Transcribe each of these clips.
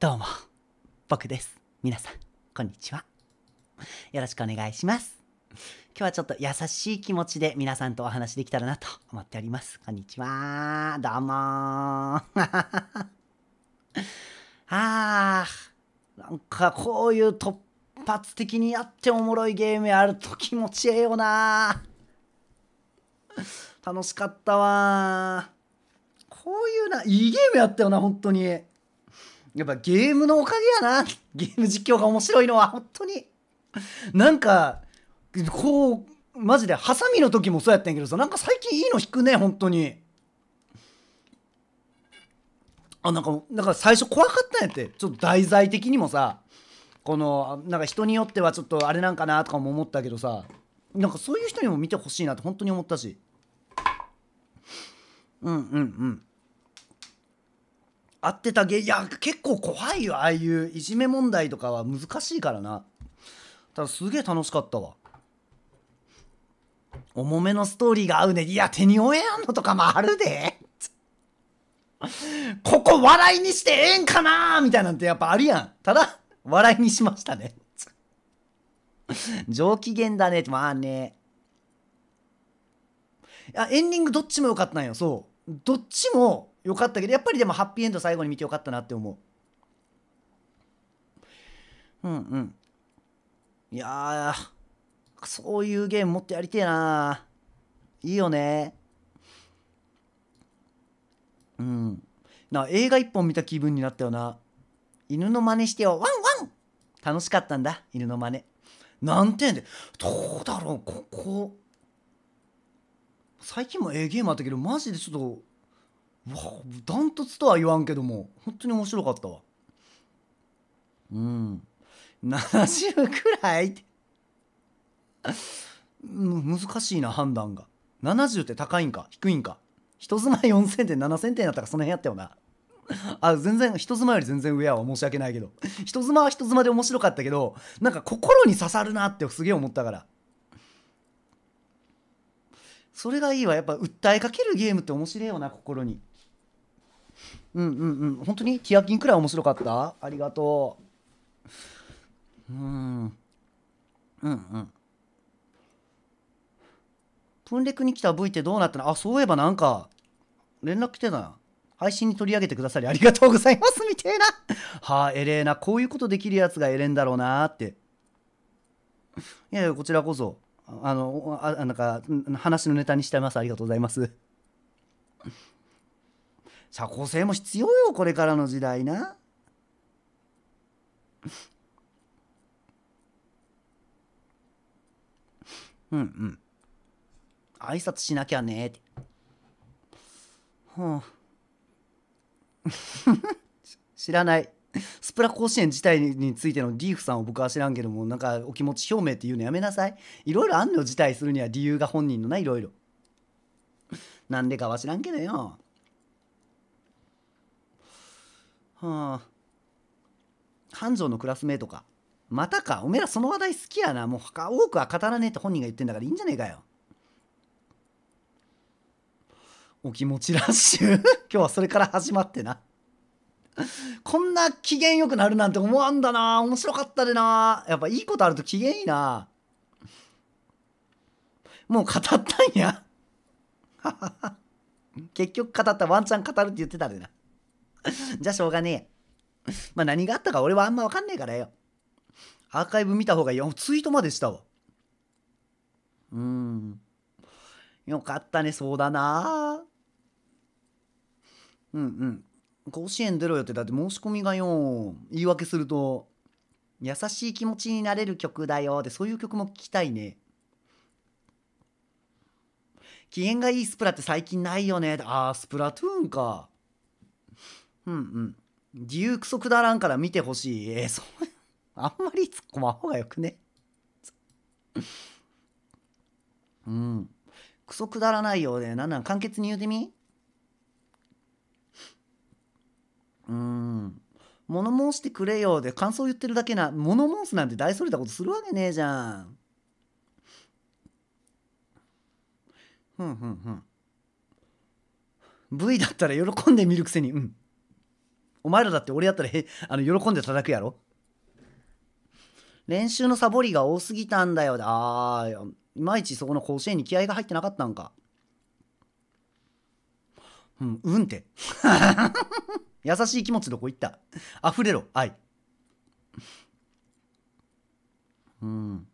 どうも、僕です。皆さん、こんにちは。よろしくお願いします。今日はちょっと優しい気持ちで皆さんとお話できたらなと思っております。こんにちは。どうも あー、なんかこういう突発的にやっておもろいゲームやると気持ちええよな。楽しかったわ。こういうな、いいゲームやったよな、本当に。やっぱゲームのおかげやな。ゲーム実況が面白いのは、本当に。なんか、こう、マジで、ハサミの時もそうやったんやけどさ、なんか最近いいの引くね、本当に。あ、なんか、なんか最初怖かったんやって。ちょっと題材的にもさ、この、なんか人によってはちょっとあれなんかなとかも思ったけどさ、なんかそういう人にも見てほしいなって本当に思ったし。うんうんうん。合ってたゲいや結構怖いよああいういじめ問題とかは難しいからなただすげえ楽しかったわ重めのストーリーが合うねいや手に負えやんのとかもあるで ここ笑いにしてええんかなみたいなんてやっぱあるやんただ笑いにしましたね 上機嫌だねまあねいやエンディングどっちも良かったんよそうどっちもよかったけどやっぱりでもハッピーエンド最後に見てよかったなって思ううんうんいやそういうゲーム持ってやりてえないいよねうんな映画一本見た気分になったよな犬の真似してよワンワン楽しかったんだ犬の真似何点でどうだろうここ最近もええゲームあったけどマジでちょっとわダントツとは言わんけども本当に面白かったわうん70くらい難しいな判断が70って高いんか低いんか人妻4000点7000点だったかその辺やったよなあ全然人妻より全然上やわ申し訳ないけど人妻は人妻で面白かったけどなんか心に刺さるなってすげえ思ったからそれがいいわやっぱ訴えかけるゲームって面白いよな心にうんうんうん本当にティアキンくらい面白かったありがとううんうんうんプンレクに来た V ってどうなったのあそういえばなんか連絡来てたな配信に取り上げてくださりありがとうございますみてえなはあエレーナこういうことできるやつがえれんだろうなっていやいやこちらこそあのあなんか話のネタにしてますありがとうございます社交性も必要よこれからの時代な。うんうん挨拶しなきゃねって。はあ 知らないスプラ甲子園自体についてのリーフさんを僕は知らんけどもなんかお気持ち表明っていうのやめなさいいろいろあんの辞退するには理由が本人のないろいろなんでかは知らんけどよはあ繁盛のクラスメートかまたかおめえらその話題好きやなもう多くは語らねえって本人が言ってんだからいいんじゃねえかよお気持ちラッシュ今日はそれから始まってなこんな機嫌よくなるなんて思わんだな面白かったでなやっぱいいことあると機嫌いいなもう語ったんや 結局語ったワンチャン語るって言ってたでな じゃあしょうがねえ。まあ何があったか俺はあんまわかんねえからよ。アーカイブ見た方がいい。ツイートまでしたわ。うん。よかったね、そうだな。うんうん。甲子園出ろよってだって申し込みがよ言い訳すると優しい気持ちになれる曲だよってそういう曲も聴きたいね機嫌がいいスプラって最近ないよねああ、スプラトゥーンかうんうん理由クソくだらんから見てほしいえー、そ あんまり突っ込まん方がよくね うんクソくだらないようでなんなん簡潔に言うてみうん物申してくれようで感想言ってるだけな物申すなんて大それたことするわけねえじゃんふんふんふん V だったら喜んで見るくせにうんお前らだって俺やったらあの喜んで叩くやろ練習のサボりが多すぎたんだよあーいまいちそこの甲子園に気合が入ってなかったんかうんうんって 優しい気持ちどこ行った溢れろ愛うん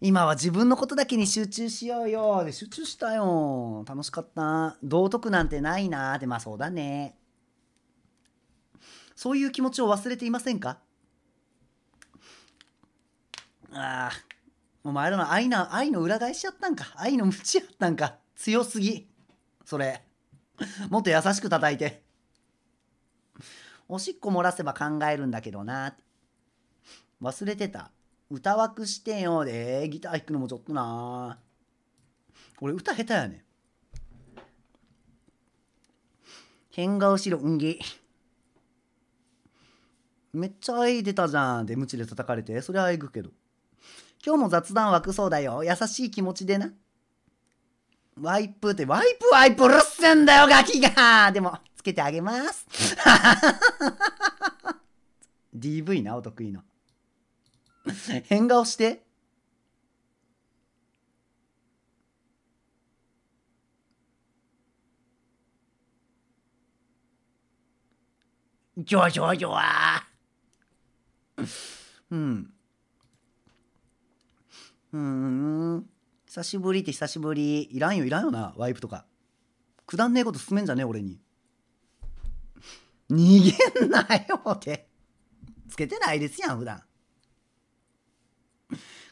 今は自分のことだけに集中しようよで集中したよ楽しかった道徳なんてないなでまあそうだねそういう気持ちを忘れていませんかああ、お前らの愛な、愛の裏返しやったんか。愛の無知やったんか。強すぎ。それ。もっと優しく叩いて。おしっこ漏らせば考えるんだけどな。忘れてた。歌枠してよで、ギター弾くのもちょっとな。俺歌下手やねん。変顔しろ、うんぎ。めっちゃ愛出たじゃんで、無知で叩かれてそりゃあえぐけど今日も雑談枠そうだよ優しい気持ちでなワイプってワイプワイプうるせんだよガキがでもつけてあげます DV なお得意の変顔してジョジョジョーうん。うん。久しぶりって久しぶり。いらんよ、いらんよな、ワイプとか。くだんねえこと進めんじゃねえ、俺に。逃げんなよって。つけてないですやん、普段。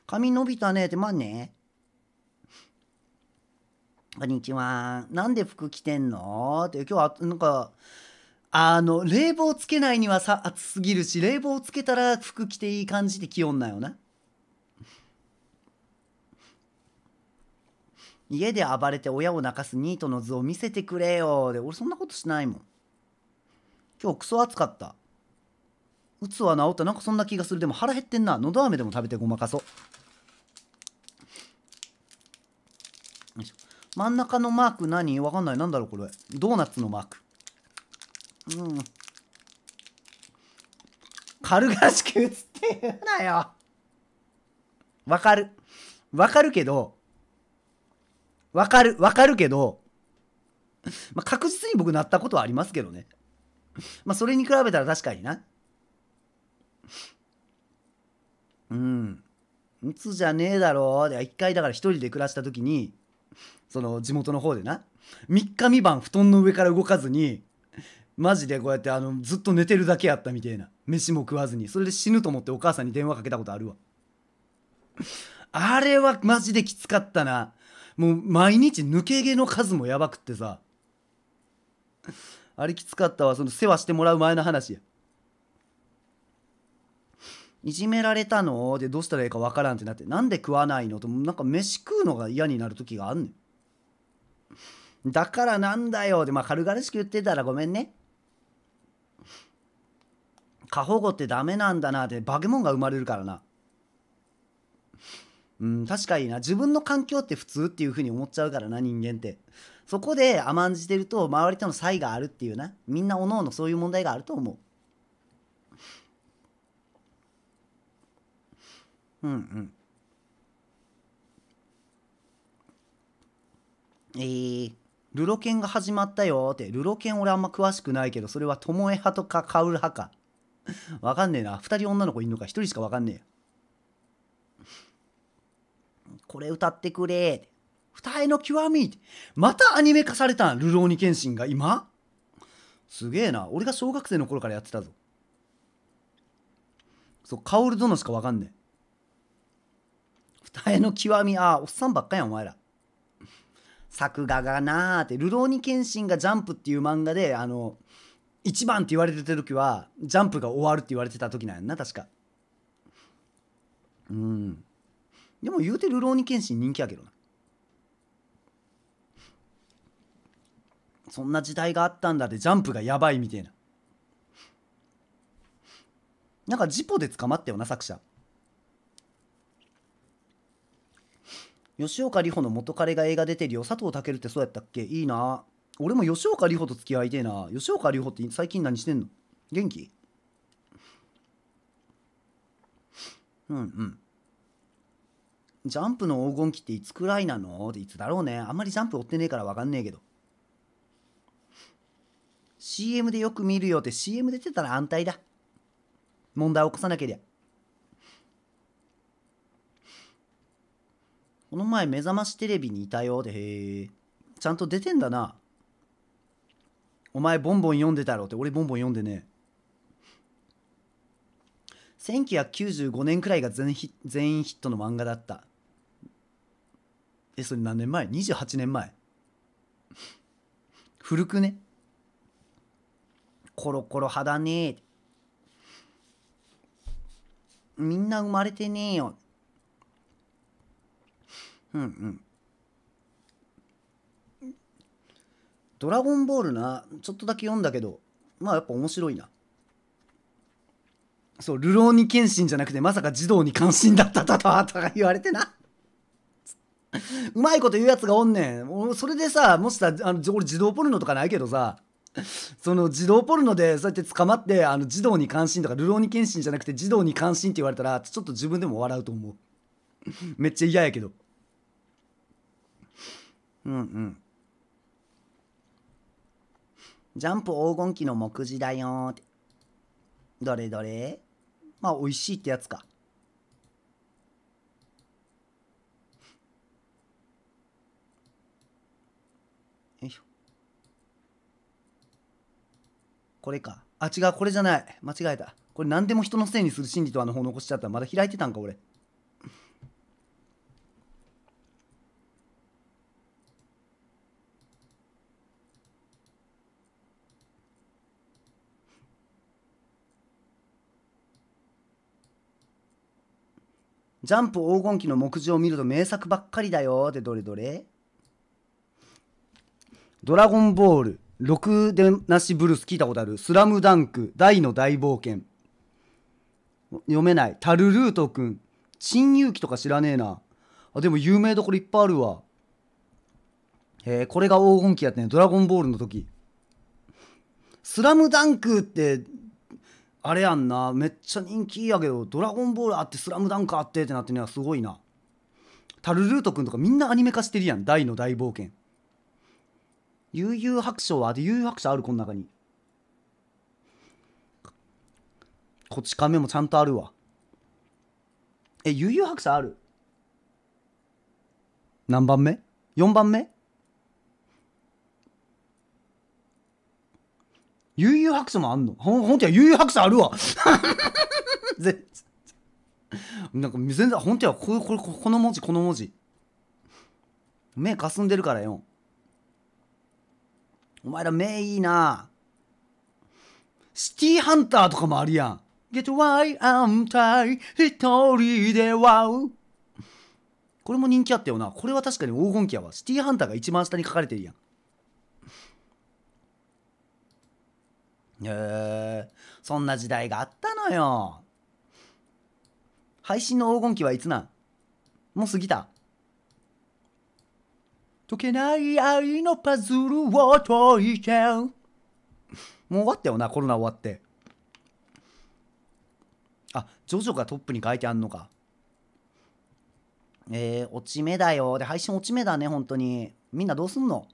髪伸びたねってまんね。こんにちは。なんで服着てんのって今日は、なんか、あの、冷房つけないにはさ、暑すぎるし、冷房つけたら服着ていい感じで気温なよな。家で暴れて親を泣かすニートの図を見せてくれよ。で、俺そんなことしないもん。今日クソ暑かった。うつは治った。なんかそんな気がする。でも腹減ってんな。のど飴でも食べてごまかそう。真ん中のマーク何わかんない。なんだろうこれ。ドーナツのマーク。うん軽々しく打つって言うなよわかるわかるけどわかるわかるけど、まあ、確実に僕なったことはありますけどねまあそれに比べたら確かになうんうつじゃねえだろう。で一回だから一人で暮らした時にその地元の方でな三日三晩布団の上から動かずにマジでこうやってあのずっと寝てるだけやったみたいな飯も食わずにそれで死ぬと思ってお母さんに電話かけたことあるわあれはマジできつかったなもう毎日抜け毛の数もやばくってさあれきつかったわその世話してもらう前の話やいじめられたのでどうしたらいいかわからんってなってなんで食わないのとなんか飯食うのが嫌になる時があんねんだからなんだよってまあ軽々しく言ってたらごめんね過保護ってダメなんだなって化け物が生まれるからなうん確かにな自分の環境って普通っていう風に思っちゃうからな人間ってそこで甘んじてると周りとの差異があるっていうなみんなおのおのそういう問題があると思ううんうんえー、ルロケンが始まったよってルロケン俺あんま詳しくないけどそれはトモエ派とかカウル派か わかんねえな。2人女の子いんのか、1人しかわかんねえ。これ歌ってくれ。二重の極み。またアニメ化されたん、ルローニケンシンが今すげえな。俺が小学生の頃からやってたぞ。そう、カオル殿しかわかんねえ。二重の極み、ああ、おっさんばっかやん、お前ら。作画がなーって、ルローニケンシンがジャンプっていう漫画で、あの、1番って言われてた時はジャンプが終わるって言われてた時なんやな確かうんでも言うてる浪人剣心人気やけどなそんな時代があったんだでジャンプがやばいみたいななんかジポで捕まったよな作者吉岡里帆の元彼が映画出てるよ佐藤健ってそうやったっけいいな俺も吉岡里帆と付き合いてえな吉岡里帆って最近何してんの元気うんうんジャンプの黄金期っていつくらいなのっていつだろうねあんまりジャンプ追ってねえから分かんねえけど CM でよく見るよって CM 出てたら安泰だ問題起こさなけりゃこの前目覚ましテレビにいたよでへえちゃんと出てんだなお前ボンボン読んでたろって俺ボンボン読んでね1995年くらいが全ヒ全員ヒットの漫画だったえそれ何年前 ?28 年前古くねコロコロ派だねみんな生まれてねえようんうんドラゴンボールな、ちょっとだけ読んだけど、まあやっぱ面白いな。そう、流浪に謙信じゃなくて、まさか児童に関心だったと とか言われてな。うまいこと言うやつがおんねん。それでさ、もしさ、あの俺児童ポルノとかないけどさ、その児童ポルノでそうやって捕まって、あの児童に関心とか、流浪に謙信じゃなくて児童に関心って言われたら、ちょっと自分でも笑うと思う。めっちゃ嫌やけど。うんうん。ジャンプ黄金期の目次だよどれどれまあ、美味しいってやつか。よいしょ。これか。あ、違う、これじゃない。間違えた。これ何でも人のせいにする心理とあの方残しちゃった。まだ開いてたんか、俺。ジャンプ黄金期の目次を見ると名作ばっかりだよってどれどれドラゴンボール、ろくでなしブルース聞いたことある、スラムダンク、大の大冒険。読めない、タルルートくん、新友記とか知らねえな。あ、でも有名どころいっぱいあるわ。へえ、これが黄金期やったね、ドラゴンボールの時。スラムダンクってあれやんなめっちゃ人気いいやけど「ドラゴンボール」あって「スラムダンクあってってなってねすごいなタルルートくんとかみんなアニメ化してるやん大の大冒険悠々白書はあて悠々白書あるこの中にこっち亀もちゃんとあるわえ悠々白書ある何番目 ?4 番目悠々白書もあんのほほんとや、悠々白書あるわ なんか全然、ほんとや、こここの文字、この文字。目かすんでるからよ。お前ら目いいなシティハンターとかもあるやん。Get why I'm tired 一人でワウ。これも人気あったよな。これは確かに黄金期やわ。シティハンターが一番下に書かれてるやん。へえそんな時代があったのよ配信の黄金期はいつなんもう過ぎた解けない愛のパズルを解いてもう終わったよなコロナ終わってあジョジョがトップに書いてあんのかえー、落ち目だよで配信落ち目だね本当にみんなどうすんの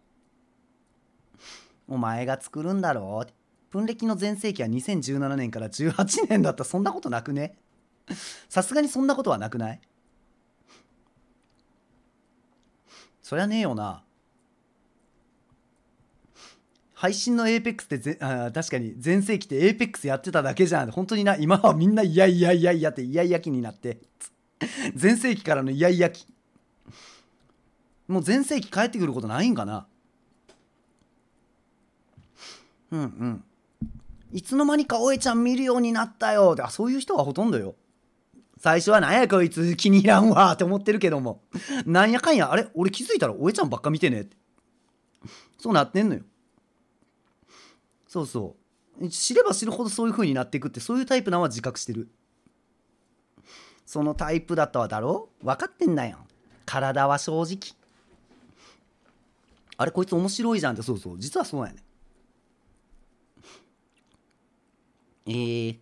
お前が作るんだろう分歴の全盛期は2017年から18年だったそんなことなくね さすがにそんなことはなくないそりゃねえよな配信の APEX ってぜあ確かに全盛期って APEX やってただけじゃん本当にな今はみんないやいやいやいやってイヤイヤ期になって 全盛期からのイヤイヤ期もう全盛期帰ってくることないんかなうんうんいつの間にかおえちゃん見るようになったよってあそういう人がほとんどよ最初はなんやこいつ気に入らんわって思ってるけどもなんやかんやあれ俺気づいたらおえちゃんばっか見てねってそうなってんのよそうそう知れば知るほどそういう風になっていくってそういうタイプなんは自覚してるそのタイプだったわだろ分かってんだよ体は正直あれこいつ面白いじゃんってそうそう実はそうやねえー、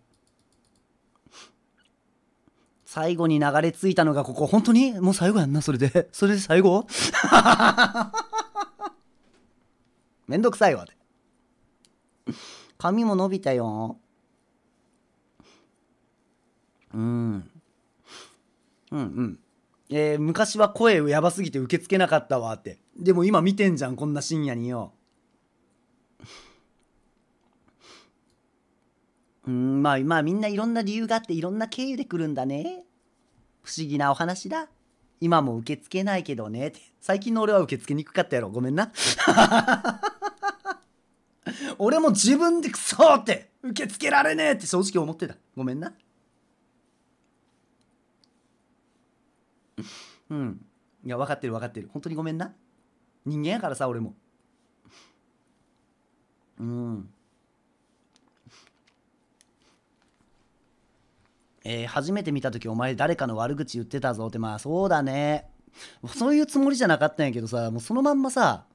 最後に流れ着いたのがここ。本当にもう最後やんな、それで。それで最後 めんどくさいわ。髪も伸びたよ。うん。うんうん。えー、昔は声やばすぎて受け付けなかったわって。でも今見てんじゃん、こんな深夜によ。うんまあまあみんないろんな理由があっていろんな経由で来るんだね不思議なお話だ今も受け付けないけどねって最近の俺は受け付けにくかったやろごめんな 俺も自分でクソって受け付けられねえって正直思ってたごめんなうんいや分かってる分かってる本当にごめんな人間やからさ俺もうんえー、初めて見た時お前誰かの悪口言ってたぞってまあそうだねそういうつもりじゃなかったんやけどさもうそのまんまさ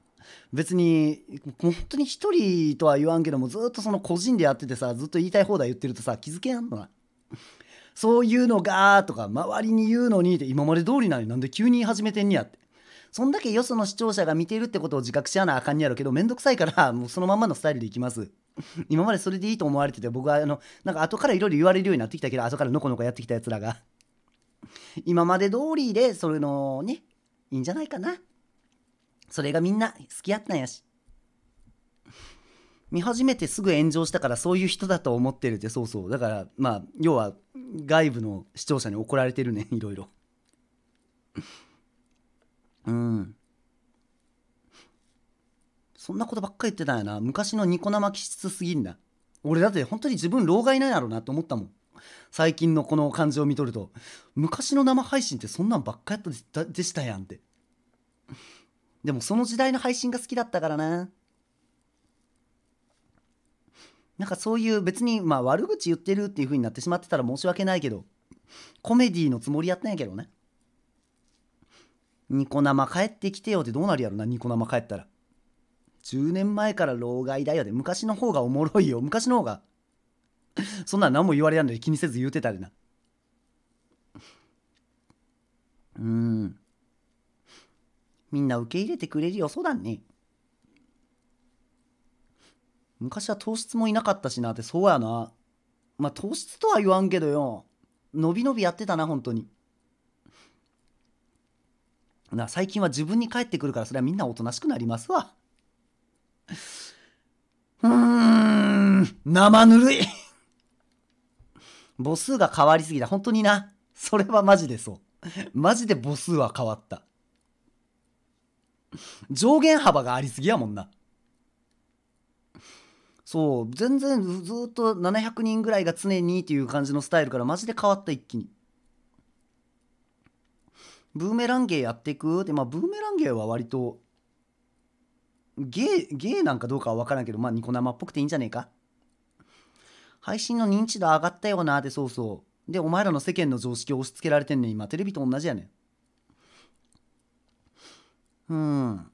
別に本当に一人とは言わんけどもずっとその個人でやっててさずっと言いたい放題言ってるとさ気づけやんのな。そういうのがとか周りに言うのにって今まで通りなのになんで急に言い始めてんにやってそんだけよその視聴者が見てるってことを自覚しやなあかんやろうけどめんどくさいからもうそのまんまのスタイルでいきます。今までそれでいいと思われてて僕はあのなんか後からいろいろ言われるようになってきたけど後からのこのこやってきたやつらが 今まで通りでそれのねいいんじゃないかなそれがみんな好きやったんやし 見始めてすぐ炎上したからそういう人だと思ってるってそうそうだからまあ要は外部の視聴者に怒られてるねいろいろうんそんなことばっか言ってたんやな昔のニコ生気質すぎんな俺だって本当に自分老害なんやろうなって思ったもん最近のこの感じを見とると昔の生配信ってそんなんばっかやったでしたやんってでもその時代の配信が好きだったからななんかそういう別にまあ悪口言ってるっていう風になってしまってたら申し訳ないけどコメディのつもりやったんやけどねニコ生帰ってきてよってどうなるやろなニコ生帰ったら10年前から老害だよで、昔の方がおもろいよ。昔の方が。そんな何も言われやんのに気にせず言うてたでな。うん。みんな受け入れてくれるよ。そうだね。昔は糖質もいなかったしなって、そうやな。まあ糖質とは言わんけどよ。伸び伸びやってたな、本当に。な最近は自分に返ってくるから、それはみんなおとなしくなりますわ。うーん、生ぬるい母数が変わりすぎた。本当にな。それはマジでそう。マジで母数は変わった。上限幅がありすぎやもんな。そう、全然ずっと700人ぐらいが常にっていう感じのスタイルからマジで変わった一気に。ブーメランゲーやっていくで、まあブーメランゲーは割とゲー、ゲーなんかどうかは分からんけど、まあニコ生っぽくていいんじゃねえか配信の認知度上がったよなってそうそう。で、お前らの世間の常識を押し付けられてんねん、今。テレビと同じやねん。うん。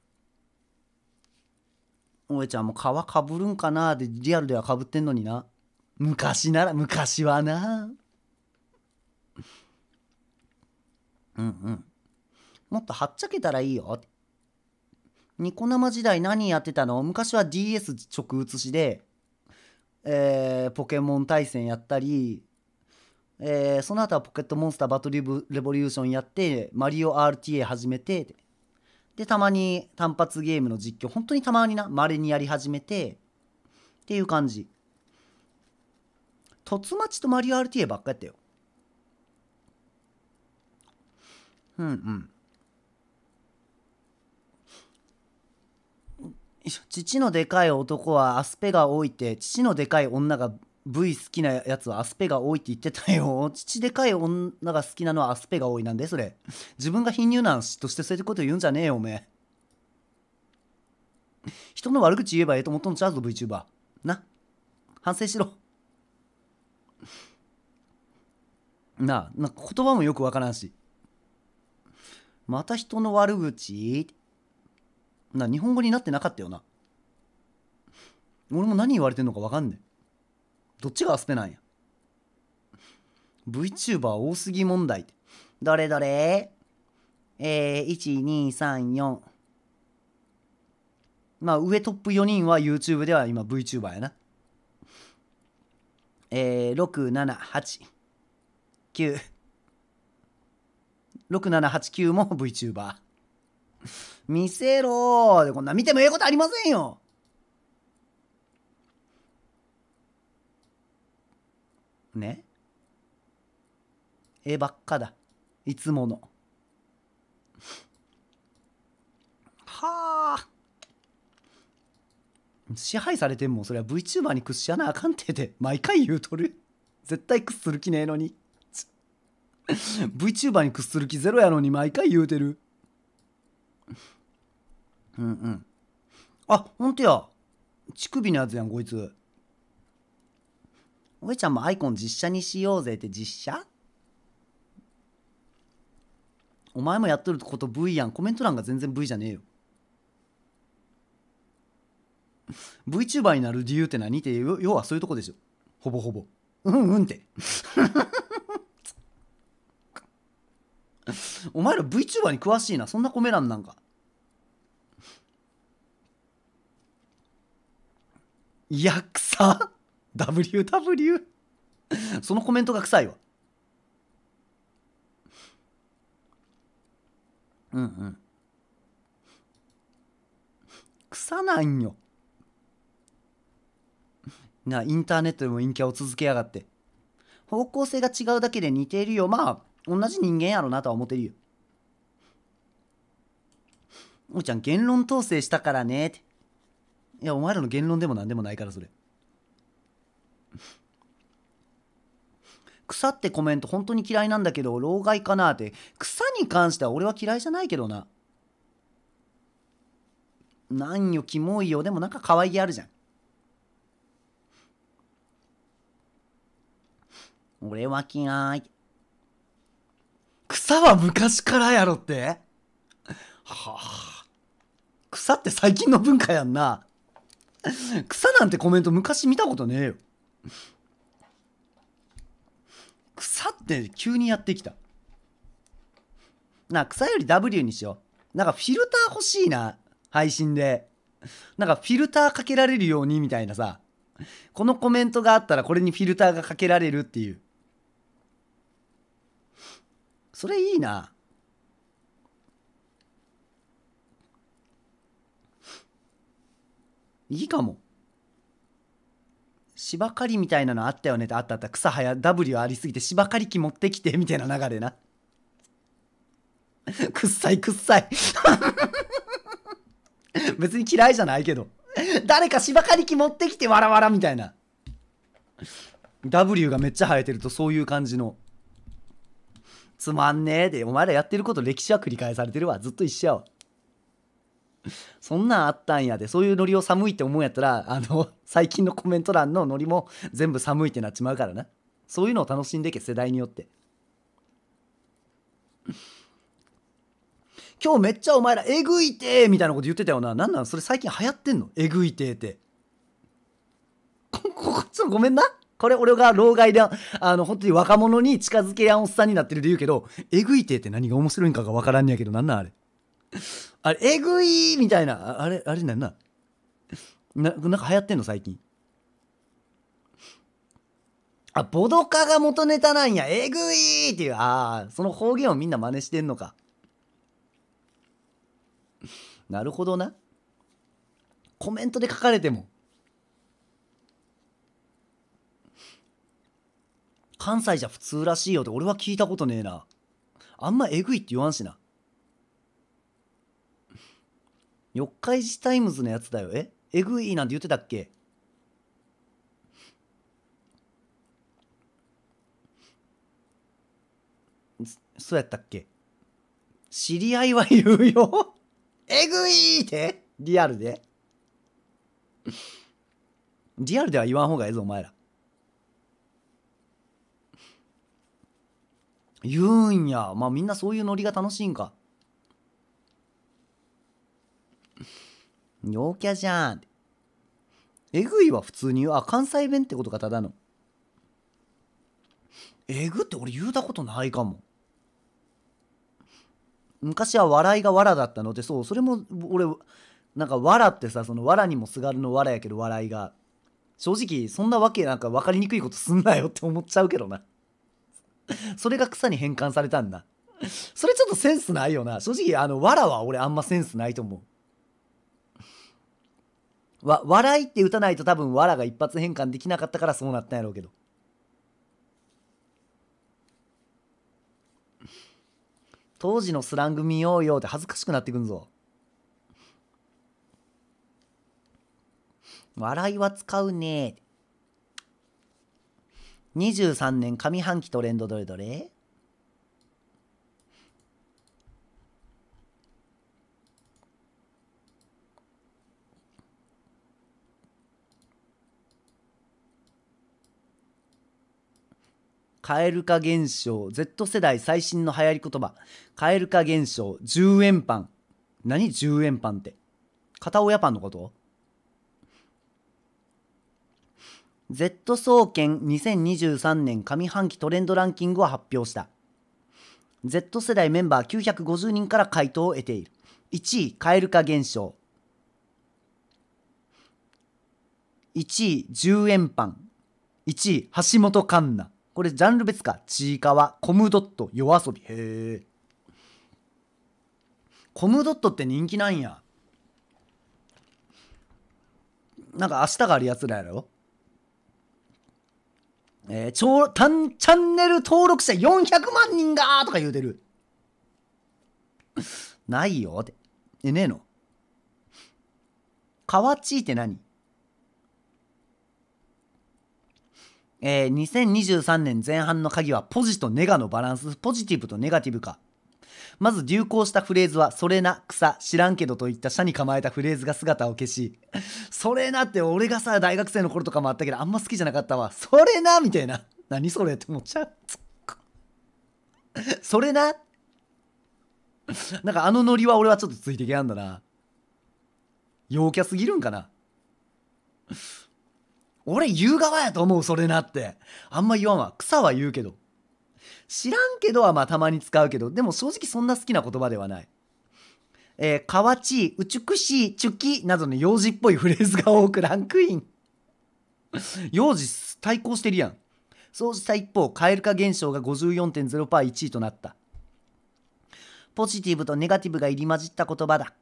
おえちゃんも皮かぶるんかなでリアルではかぶってんのにな。昔なら、昔はな。うんうん。もっとはっちゃけたらいいよニコ生時代何やってたの昔は DS 直写しで、えー、ポケモン対戦やったり、えー、その後はポケットモンスターバトルレボリューションやって、マリオ RTA 始めて、で、たまに単発ゲームの実況、本当にたまにな、稀にやり始めて、っていう感じ。凸ちとマリオ RTA ばっかやったよ。うんうん。父のでかい男はアスペが多いって父のでかい女が V 好きなやつはアスペが多いって言ってたよ父でかい女が好きなのはアスペが多いなんでそれ自分が貧乳なん嫉妬してそういうこと言うんじゃねえよおめえ人の悪口言えばええと思っとんちゃうぞ VTuber な反省しろなあなんか言葉もよくわからんしまた人の悪口な日本語になってなかったよな俺も何言われてんのか分かんねえどっちがアスペなんや VTuber 多すぎ問題ってどれどれえー、1234まあ上トップ4人は YouTube では今 VTuber やなえー、67896789も VTuber 見せろでこんな見てもええことありませんよねえばっかだいつものはあ支配されてんもんそれは VTuber に屈しやなあかんてで毎回言うとる絶対屈する気ねえのに VTuber に屈する気ゼロやのに毎回言うてるうんうんあほんとや乳首のやつやんこいつおえちゃんもアイコン実写にしようぜって実写お前もやっとること V やんコメント欄が全然 V じゃねえよ VTuber になる理由って何って要はそういうとこですよほぼほぼうんうんって お前ら VTuber に詳しいなそんなコメ欄なんかいや、草 ?WW? そのコメントが臭いわ。うんうん。草なんよ。な、インターネットでも陰キャを続けやがって。方向性が違うだけで似ているよ。まあ、同じ人間やろなとは思ってるよ。おちゃん、言論統制したからねって。いやお前らの言論でも何でもないからそれ草ってコメント本当に嫌いなんだけど老害かなって草に関しては俺は嫌いじゃないけどななんよキモいよでもなんか可愛げあるじゃん俺は嫌い草は昔からやろってはあ草って最近の文化やんな 草なんてコメント昔見たことねえよ。草って急にやってきた。な、草より W にしよう。なんかフィルター欲しいな。配信で。なんかフィルターかけられるようにみたいなさ。このコメントがあったらこれにフィルターがかけられるっていう。それいいな。いいかも芝刈りみたいなのあったよねってあったあった草はや W ありすぎて芝刈り機持ってきてみたいな流れな くっさいくっさい 別に嫌いじゃないけど誰か芝刈り機持ってきてわらわらみたいな W がめっちゃ生えてるとそういう感じのつまんねえでお前らやってること歴史は繰り返されてるわずっと一緒やわそんなんあったんやで、そういうノリを寒いって思うんやったら、あの、最近のコメント欄のノリも全部寒いってなっちまうからな。そういうのを楽しんでけ、世代によって。今日めっちゃお前らえぐいてみたいなこと言ってたよな。なんなんそれ最近流行ってんのえぐいてって。こ、こっちのごめんな。これ俺が老害で、あの、本当に若者に近づけやんおっさんになってるで言うけど、えぐいてって何が面白いんかがわからんねやけど、なんなんあれ。あれ、えぐいみたいな。あれ、あれなんな。な、なんか流行ってんの最近。あ、ボドカが元ネタなんや。えぐいっていう。ああ、その方言をみんな真似してんのか。なるほどな。コメントで書かれても。関西じゃ普通らしいよって俺は聞いたことねえな。あんまえぐいって言わんしな。四日市タイムズのやつだよ。ええぐいなんて言ってたっけそうやったっけ知り合いは言うよえぐ いってリアルでリアルでは言わん方がええぞ、お前ら。言うんや。まあみんなそういうノリが楽しいんか。陽キャじゃん。えぐいは普通に言う。あ、関西弁ってことがただの。えぐって俺言うたことないかも。昔は笑いがわらだったので、そう、それも俺、なんかわらってさ、そのわらにもすがるのわらやけど笑いが。正直、そんなわけなんか分かりにくいことすんなよって思っちゃうけどな。それが草に変換されたんだ。それちょっとセンスないよな。正直、あの、わらは俺あんまセンスないと思う。わ笑いって打たないと多分わらが一発変換できなかったからそうなったんやろうけど当時のスラング見ようよって恥ずかしくなってくんぞ笑いは使うね23年上半期トレンドどれどれ蛙化現象 Z 世代最新の流行り言葉蛙化現象10円パン何10円パンって片親パンのこと Z 総研2023年上半期トレンドランキングを発表した Z 世代メンバー950人から回答を得ている1位蛙化現象1位10円パン1位橋本環奈これジャンル別か。ちいかわ、コムドット、夜遊び。へえ。コムドットって人気なんや。なんか明日があるやつらやろえー、ちょたん、チャンネル登録者400万人がとか言うてる。ないよって。え、ねえの。かわちいって何えー、2023年前半の鍵はポジとネガのバランス、ポジティブとネガティブか。まず流行したフレーズは、それな、草、知らんけどといった社に構えたフレーズが姿を消し、それなって俺がさ、大学生の頃とかもあったけど、あんま好きじゃなかったわ。それなみたいな。何それって思っちゃう。それななんかあのノリは俺はちょっとついていけやんだな。陽キャすぎるんかな俺言う側やと思う、それなって。あんま言わんわ。草は言うけど。知らんけどはまあたまに使うけど、でも正直そんな好きな言葉ではない。えー、かわち、うちくし、ちゅきなどの幼児っぽいフレーズが多くランクイン。幼児対抗してるやん。そうした一方、蛙化現象が 54.0%1 位となった。ポジティブとネガティブが入り混じった言葉だ。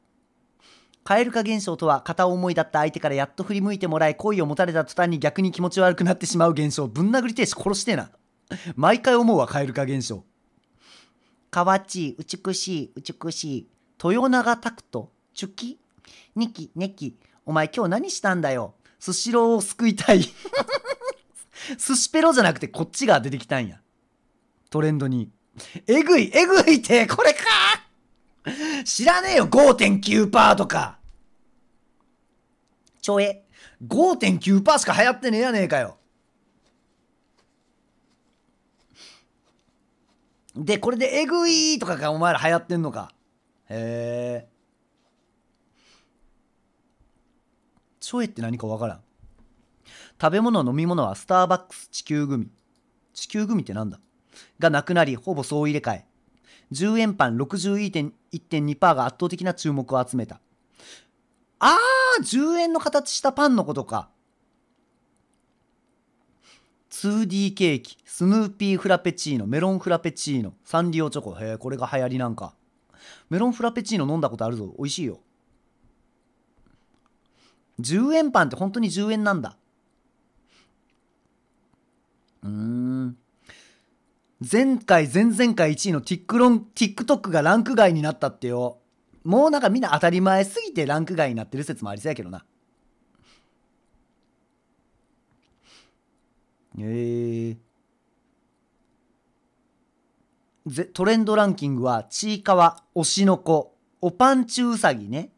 蛙化現象とは片思いだった相手からやっと振り向いてもらい恋を持たれた途端に逆に気持ち悪くなってしまう現象ぶん殴り停止殺してな毎回思うわ蛙化現象かわちい美しい美しい豊永拓トチュキニキネキお前今日何したんだよスシローを救いたい スシペロじゃなくてこっちが出てきたんやトレンドにえぐいえぐいってこれか知らねえよ、5.9%とか。ちょえ。5.9%しか流行ってねえやねえかよ。で、これでえぐいとかがお前ら流行ってんのか。へえ。ちょえって何か分からん。食べ物、飲み物はスターバックス地球グミ。地球グミってなんだがなくなり、ほぼ総入れ替え。10円パン61.2%が圧倒的な注目を集めた。あー、10円の形したパンのことか。2D ケーキ、スヌーピーフラペチーノ、メロンフラペチーノ、サンリオチョコ。へえ、これが流行りなんか。メロンフラペチーノ飲んだことあるぞ。美味しいよ。10円パンって本当に10円なんだ。うーん。前回、前々回1位の TikTok がランク外になったってよ。もうなんかみんな当たり前すぎてランク外になってる説もありそうやけどな。えー、ぜトレンドランキングは、ちいかわ、推しの子、おぱんちうさぎね、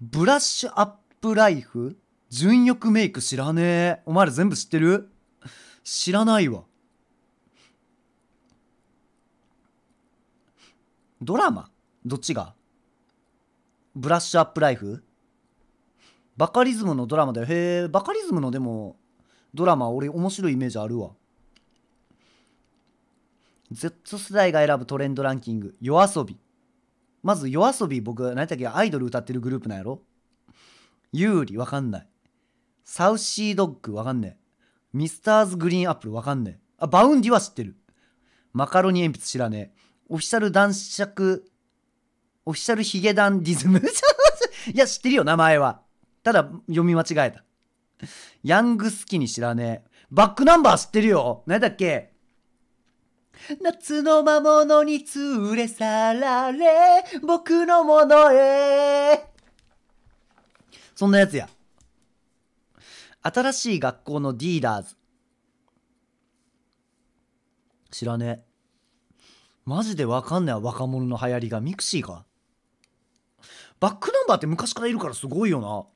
ブラッシュアップライフ、純欲メイク知らねえ。お前ら全部知ってる知らないわ。ドラマどっちがブラッシュアップライフバカリズムのドラマだよ。へえ、バカリズムのでも、ドラマ、俺面白いイメージあるわ。Z 世代が選ぶトレンドランキング、夜遊び。まず夜遊び、僕、何やったっけ、アイドル歌ってるグループなんやろ有利、わかんない。サウシードッグ、わかんねえ。ミスターズグリーンアップル、わかんねえ。あ、バウンディは知ってる。マカロニ鉛筆知らねえ。オフィシャル男爵、オフィシャルヒゲダンディズム いや、知ってるよ、名前は。ただ、読み間違えた。ヤングスキに知らねえ。バックナンバー知ってるよ。何だっけ夏の魔物に連れ去られ、僕のものへ。そんなやつや。新しい学校のディーダーズ。知らねえ。マジでわかんない若者の流行りがミクシーかバックナンバーって昔からいるからすごいよな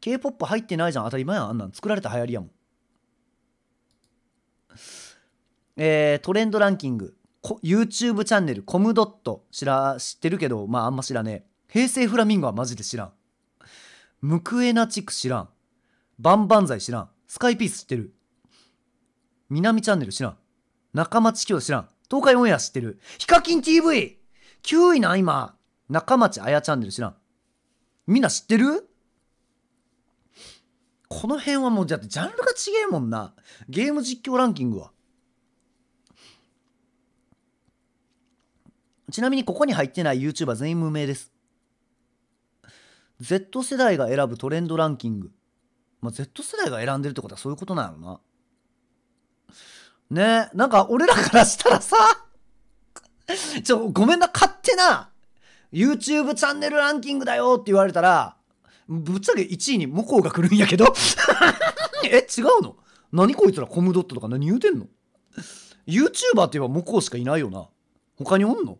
K-POP 入ってないじゃん当たり前やんあんなん作られた流行りやもんえー、トレンドランキング YouTube チャンネルコムドット知ら知ってるけどまああんま知らねえ平成フラミンゴはマジで知らんムクエナチク知らんバンバンザイ知らんスカイピース知ってる南チャンネル知らん中町清知らん。東海オンエア知ってる。ヒカキン TV!9 位な、今。中町あやチャンネル知らん。みんな知ってるこの辺はもう、だってジャンルが違えもんな。ゲーム実況ランキングは。ちなみにここに入ってない YouTuber 全員無名です。Z 世代が選ぶトレンドランキング。まあ、Z 世代が選んでるってことはそういうことなのな。ねなんか俺らからしたらさ、ちょ、ごめんな、勝手な、YouTube チャンネルランキングだよって言われたら、ぶっちゃけ1位に向こうが来るんやけど え、違うの何こいつらコムドットとか何言うてんの ?YouTuber って言えば向こうしかいないよな。他におんのっ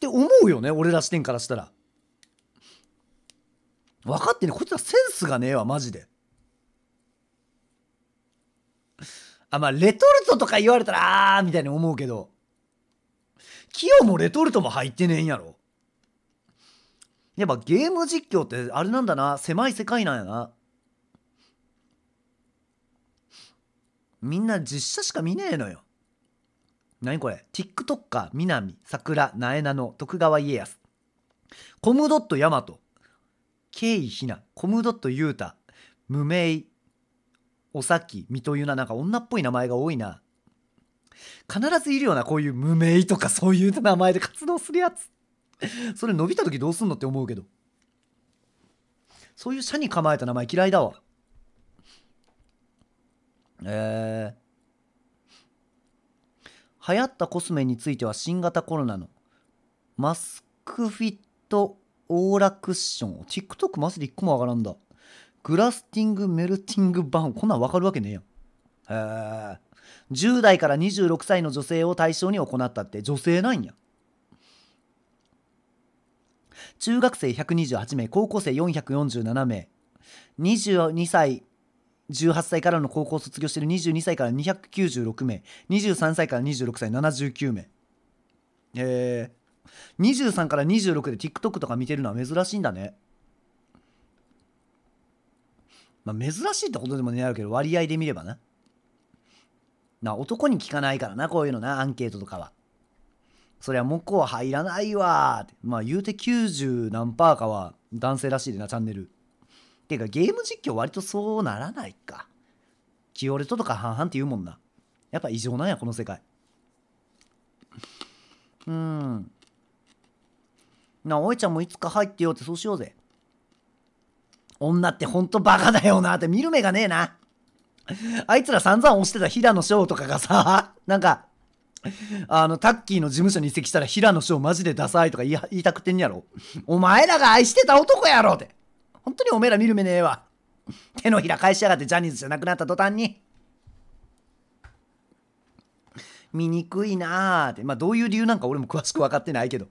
て思うよね、俺ら視点からしたら。分かってね、こいつらセンスがねえわ、マジで。あ、まあ、レトルトとか言われたら、あーみたいに思うけど、キヨもレトルトも入ってねえんやろ。やっぱゲーム実況ってあれなんだな、狭い世界なんやな。みんな実写しか見ねえのよ。何これ ?TikToker、南、桜、なえなの、徳川家康。コムドットヤマト、ケイヒナ、コムドットユータ、無名、おさき、みとゆな、なんか女っぽい名前が多いな。必ずいるような、こういう無名とかそういう名前で活動するやつ。それ伸びた時どうすんのって思うけど。そういう社に構えた名前嫌いだわ。えー、流行ったコスメについては新型コロナのマスクフィットオーラクッション。TikTok マジで1個も上がらんだ。グラスティングメルティングバーンこんなん分かるわけねえやん。へえ。10代から26歳の女性を対象に行ったって女性なんや。中学生128名、高校生447名、22歳、18歳からの高校卒業してる22歳から296名、23歳から26歳79名。へえ23から26で TikTok とか見てるのは珍しいんだね。まあ、珍しいってことでもねあるけど割合で見ればなな男に聞かないからなこういうのなアンケートとかはそりゃ向こう入らないわまあ言うて90何パーかは男性らしいでなチャンネルていうかゲーム実況割とそうならないかキオレトとか半々って言うもんなやっぱ異常なんやこの世界うんなおいちゃんもいつか入ってよってそうしようぜ女ってほんとバカだよなって見る目がねえな。あいつら散々押してた平野翔とかがさ、なんか、あの、タッキーの事務所に移籍したら平野翔マジでダサいとか言いたくてんやろ。お前らが愛してた男やろって。本当におめえら見る目ねえわ。手のひら返しやがってジャニーズじゃなくなった途端に。見にくいなあって。まあどういう理由なんか俺も詳しく分かってないけど。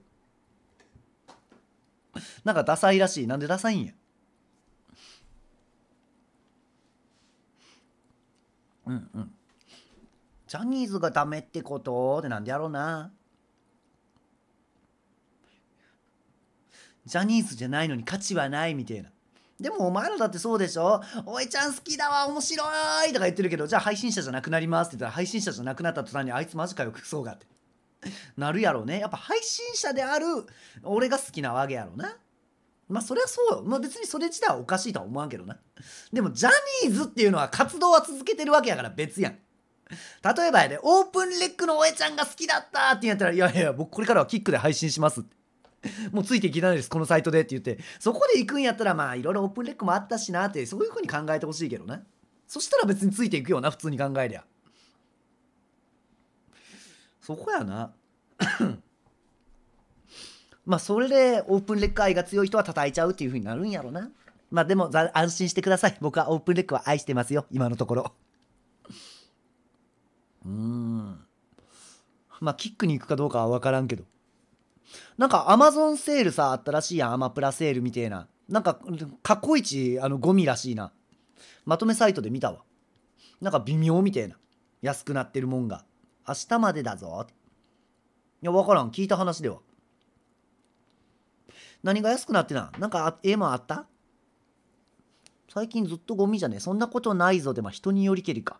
なんかダサいらしい。なんでダサいんや。うんうん。ジャニーズがダメってことってなんでやろうな。ジャニーズじゃないのに価値はないみたいな。でもお前らだってそうでしょおいちゃん好きだわ面白いとか言ってるけどじゃあ配信者じゃなくなりますって言ったら配信者じゃなくなった途端にあいつマジかよクソがってなるやろうねやっぱ配信者である俺が好きなわけやろうなまあそれはそうまあ別にそれ自体はおかしいとは思わんけどな。でもジャニーズっていうのは活動は続けてるわけやから別やん。例えばやで、オープンレックのおえちゃんが好きだったってやったら、いやいや、僕これからはキックで配信しますって。もうついていけないです、このサイトでって言って、そこで行くんやったら、まあいろいろオープンレックもあったしなって、そういう風に考えてほしいけどな。そしたら別についていくよな、普通に考えりゃ。そこやな。まあ、それでオープンレック愛が強い人は叩いちゃうっていう風になるんやろな。まあ、でも、安心してください。僕はオープンレックは愛してますよ。今のところ。うーん。まあ、キックに行くかどうかは分からんけど。なんか、アマゾンセールさ、あったらしいやん。アマプラセールみてえな。なんか、過去一、あの、ゴミらしいな。まとめサイトで見たわ。なんか微妙みてえな。安くなってるもんが。明日までだぞ。いや、分からん。聞いた話では。何が安くなってななんか、えもあった最近ずっとゴミじゃねそんなことないぞ。で、ま人によりけりか。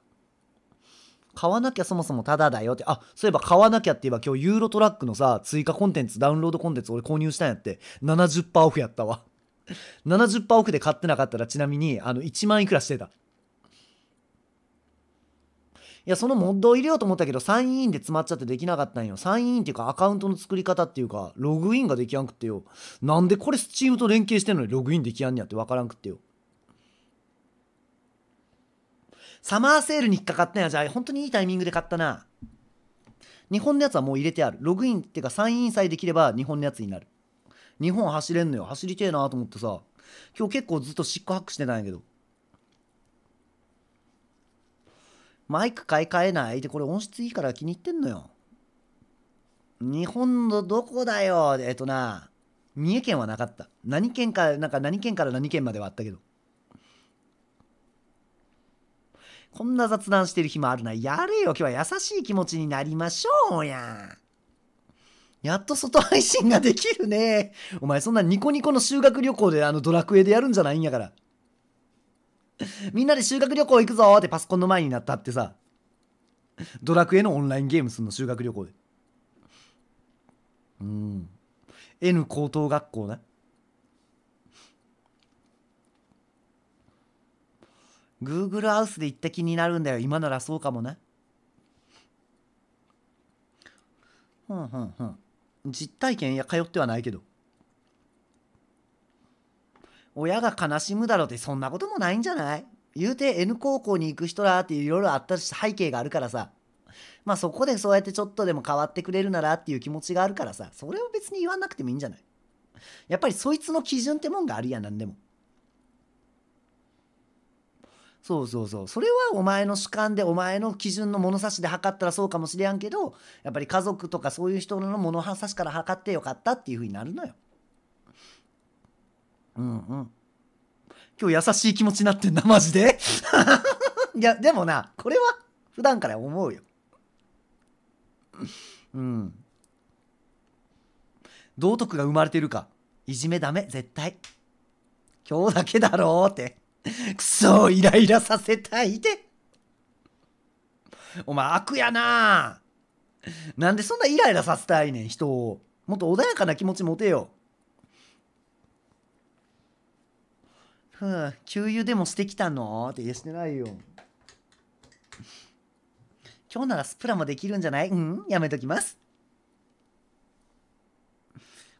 買わなきゃそもそもタダだよって。あ、そういえば買わなきゃって言えば今日ユーロトラックのさ、追加コンテンツ、ダウンロードコンテンツ俺購入したんやって。70%オフやったわ。70%オフで買ってなかったらちなみに、あの、1万いくらしてた。いや、そのモッドを入れようと思ったけど、サインインで詰まっちゃってできなかったんよ。サインインっていうか、アカウントの作り方っていうか、ログインができやんくってよ。なんでこれ、スチームと連携してんのにログインできやんねやって分からんくってよ。サマーセールに引っかかったんや、じゃあ、本当にいいタイミングで買ったな。日本のやつはもう入れてある。ログインっていうか、サインインさえできれば、日本のやつになる。日本走れんのよ。走りてえなと思ってさ、今日結構ずっとシックハックしてたんやけど。マイク買い替えないで、これ音質いいから気に入ってんのよ。日本のどこだよえっとな、三重県はなかった。何県か、なんか何県から何県まではあったけど。こんな雑談してる日もあるな。やれよ、今日は優しい気持ちになりましょうややっと外配信ができるね。お前そんなニコニコの修学旅行であのドラクエでやるんじゃないんやから。みんなで修学旅行行くぞってパソコンの前になったってさ、ドラクエのオンラインゲームすんの、修学旅行で。うん。N 高等学校ね。Google ハウスで行った気になるんだよ。今ならそうかもね。ふんふんふん。実体験いや通ってはないけど。親が悲しむだろうってそんなこともないんじゃない言うて N 高校に行く人らっていろいろあった背景があるからさ。まあそこでそうやってちょっとでも変わってくれるならっていう気持ちがあるからさ、それを別に言わなくてもいいんじゃないやっぱりそいつの基準ってもんがあるやん、なんでも。そうそうそう。それはお前の主観でお前の基準の物差しで測ったらそうかもしれんけど、やっぱり家族とかそういう人の物差しから測ってよかったっていうふうになるのよ。うんうん。今日優しい気持ちになってんな、マジで。いや、でもな、これは普段から思うよ。うん。道徳が生まれてるか。いじめダメ、絶対。今日だけだろうって。くそ、イライラさせたいって。お前悪やななんでそんなイライラさせたいねん、人を。もっと穏やかな気持ち持てよ。うん、給油でもしてきたのって言してないよ。今日ならスプラもできるんじゃないうん、やめときます。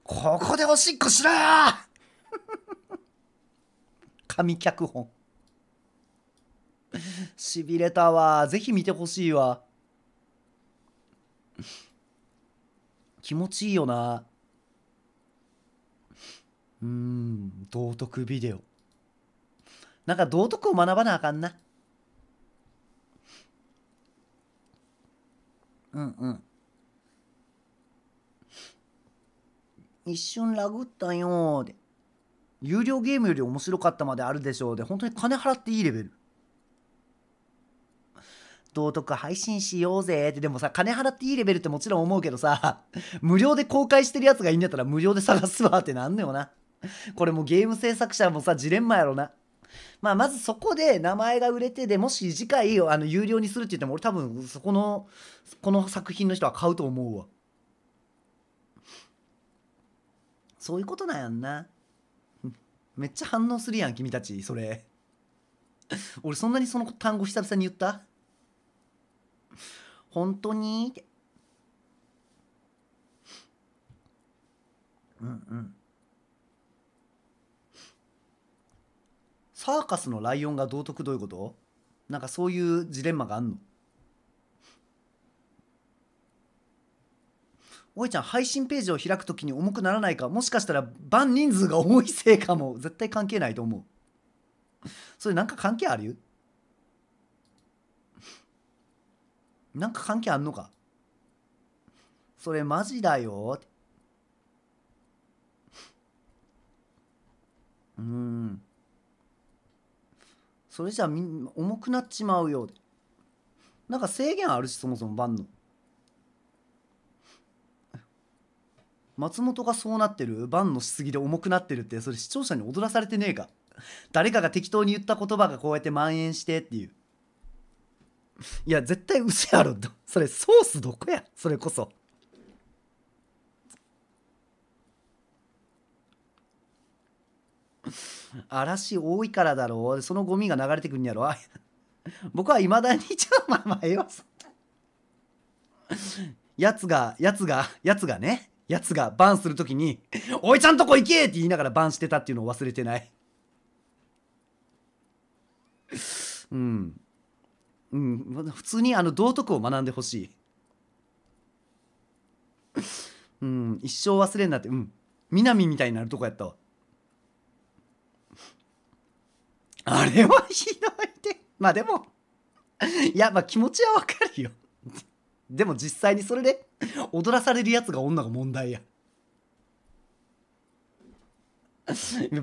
ここでおしっこしろよ 神脚本。しびれたわ。ぜひ見てほしいわ。気持ちいいよな。うん、道徳ビデオ。なんか道徳を学ばなあかんなうんうん一瞬ラグったよーで有料ゲームより面白かったまであるでしょうで本当に金払っていいレベル道徳配信しようぜってでもさ金払っていいレベルってもちろん思うけどさ 無料で公開してるやつがいいんだったら無料で探すわってなんのよなこれもゲーム制作者もさジレンマやろなまあ、まずそこで名前が売れてでもし次回あの有料にするって言っても俺多分そこのこの作品の人は買うと思うわそういうことなんやんなめっちゃ反応するやん君たちそれ俺そんなにその単語久々に言った本当にうんうんサーカスのライオンが道徳どういうことなんかそういうジレンマがあんのおいちゃん配信ページを開くときに重くならないかもしかしたら番人数が多いせいかも絶対関係ないと思うそれなんか関係あるなんか関係あんのかそれマジだようんそれじゃみん重くなっちまうようでなんか制限あるしそもそも万能松本がそうなってるバンのしすぎで重くなってるってそれ視聴者に踊らされてねえか誰かが適当に言った言葉がこうやって蔓延してっていういや絶対嘘やろそれソースどこやそれこそ 嵐多いからだろうそのゴミが流れてくんやろ僕はいまだにちょまあ迷わやつがやつがやつがねやつがバンする時に「おいちゃんとこ行け!」って言いながらバンしてたっていうのを忘れてないうんうん、普通にあの道徳を学んでほしい。うん、一生忘れんなって、うん、南みたいになるとこやったわ。あれはひどいまあでも、いや、まあ気持ちはわかるよ。でも実際にそれで踊らされるやつが女が問題や。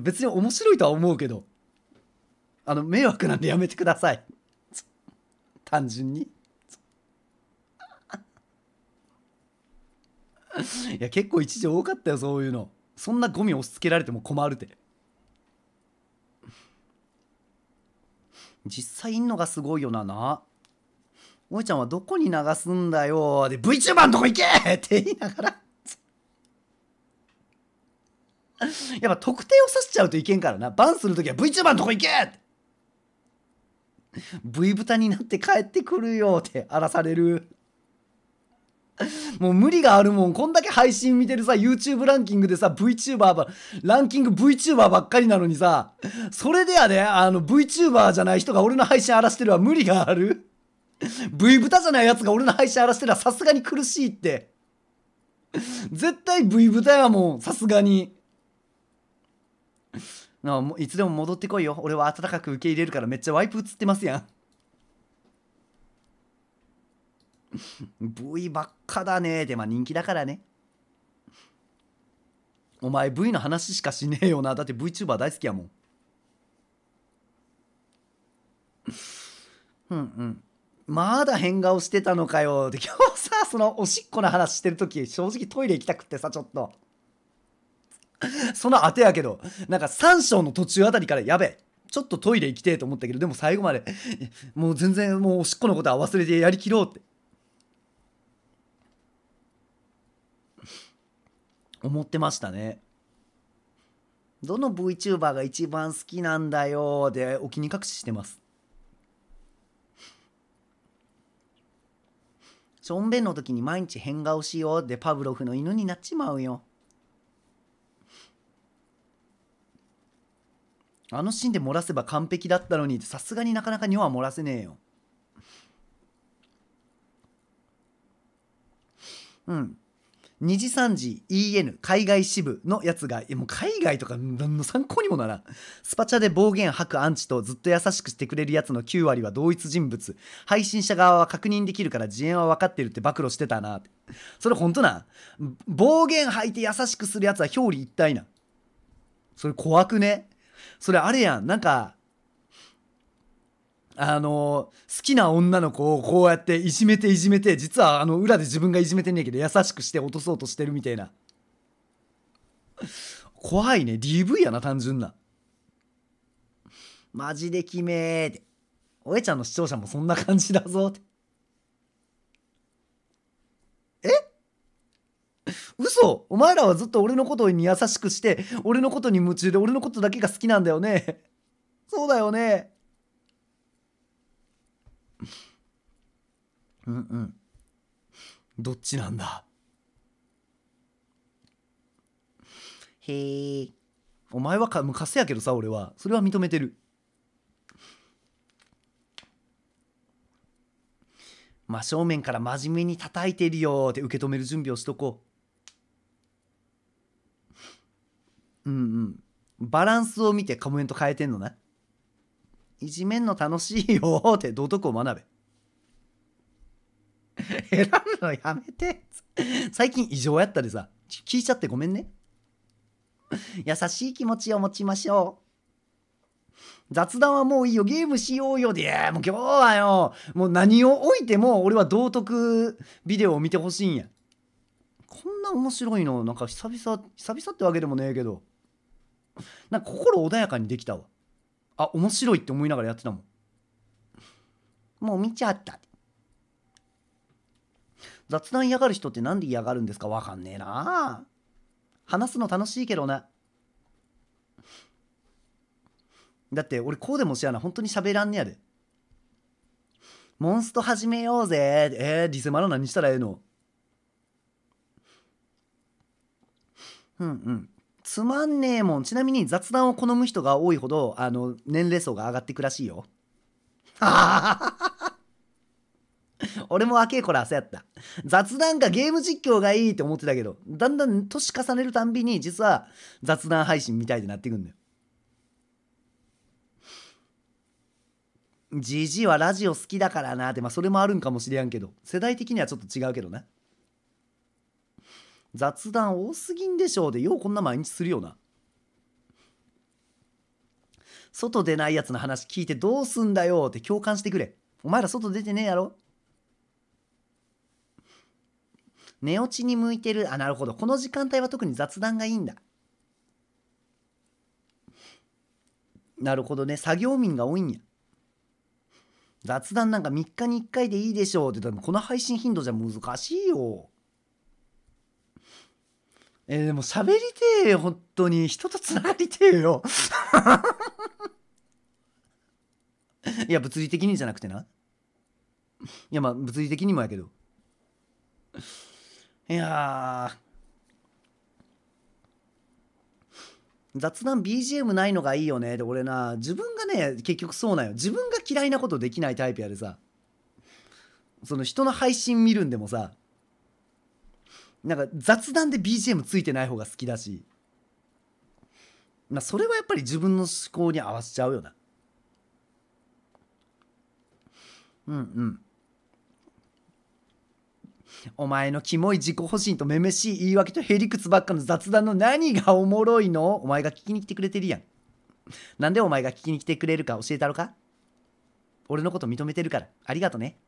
別に面白いとは思うけど、あの、迷惑なんでやめてください。単純に。いや、結構一時多かったよ、そういうの。そんなゴミ押し付けられても困るて。実際いんのがすごいよななおいちゃんはどこに流すんだよで VTuber のとこ行け って言いながら やっぱ特定を指しちゃうといけんからなバンするときは VTuber のとこ行け V 豚になって帰ってくるよって荒らされる もう無理があるもん。こんだけ配信見てるさ、YouTube ランキングでさ、VTuber ば、ランキング VTuber ばっかりなのにさ、それでやで、あの VTuber じゃない人が俺の配信荒らしてるは無理がある ?V 豚じゃないやつが俺の配信荒らしてるはさすがに苦しいって。絶対 V 豚やもん、さすがに。ないつでも戻ってこいよ。俺は温かく受け入れるからめっちゃワイプ映ってますやん。V ばっかだねでまあ人気だからね。お前 V の話しかしねえよな。だって VTuber 大好きやもん。うんうん。まだ変顔してたのかよで今日さ、そのおしっこの話してる時、正直トイレ行きたくってさ、ちょっと。その当てやけど、なんか3章の途中あたりからやべえ。ちょっとトイレ行きてえと思ったけど、でも最後まで、もう全然もうおしっこのことは忘れてやりきろうって。思ってましたねどの VTuber が一番好きなんだよでお気に隠ししてますしょんべんの時に毎日変顔しようでパブロフの犬になっちまうよあのシーンで漏らせば完璧だったのにさすがになかなか尿は漏らせねえようん2時3時 EN 海外支部のやつがもう海外とか何の参考にもならんスパチャで暴言吐くアンチとずっと優しくしてくれるやつの9割は同一人物配信者側は確認できるから自演は分かってるって暴露してたなてそれほんとな暴言吐いて優しくするやつは表裏一体なそれ怖くねそれあれやんなんかあの好きな女の子をこうやっていじめていじめて実はあの裏で自分がいじめてんねんけど優しくして落とそうとしてるみたいな怖いね DV やな単純なマジで決めーっておえちゃんの視聴者もそんな感じだぞってえ嘘お前らはずっと俺のことに優しくして俺のことに夢中で俺のことだけが好きなんだよねそうだよねうんうんどっちなんだへえお前はか昔やけどさ俺はそれは認めてる真正面から真面目に叩いてるよって受け止める準備をしとこううんうんバランスを見てコメント変えてんのねいじめんの楽しいよって道徳を学べ 選ぶのやめて。最近異常やったでさ、聞いちゃってごめんね。優しい気持ちを持ちましょう。雑談はもういいよ、ゲームしようよで、もう今日はよ、もう何を置いても俺は道徳ビデオを見てほしいんや。こんな面白いの、なんか久々、久々ってわけでもねえけど、なんか心穏やかにできたわ。あ、面白いって思いながらやってたもん。もう見ちゃった。雑談嫌がる人ってなんで嫌がるんですかわかんねえな話すの楽しいけどねだって俺こうでもしやな本当に喋らんねやでモンスト始めようぜえー、リセマラ何したらええのうんうんつまんねえもんちなみに雑談を好む人が多いほどあの年齢層が上がっていくらしいよは 俺も若え頃朝やった。雑談かゲーム実況がいいって思ってたけど、だんだん年重ねるたんびに、実は雑談配信みたいになってくんだよ。じじはラジオ好きだからなって、まあそれもあるんかもしれんけど、世代的にはちょっと違うけどな。雑談多すぎんでしょうで、ようこんな毎日するよな。外出ないやつの話聞いてどうすんだよって共感してくれ。お前ら外出てねえやろ寝落ちに向いてるあなるほどこの時間帯は特に雑談がいいんだなるほどね作業民が多いんや雑談なんか3日に1回でいいでしょうってでもこの配信頻度じゃ難しいよえー、でも喋りてえよ本当に人とつながりてえよいや物理的にじゃなくてないやまあ物理的にもやけどいや雑談 BGM ないのがいいよねで俺な自分がね結局そうなんよ自分が嫌いなことできないタイプやでさその人の配信見るんでもさなんか雑談で BGM ついてない方が好きだしまあそれはやっぱり自分の思考に合わせちゃうよなうんうんお前のキモい自己保身とめめしい言い訳とへりくつばっかの雑談の何がおもろいのお前が聞きに来てくれてるやん。なんでお前が聞きに来てくれるか教えたろか俺のこと認めてるから。ありがとね。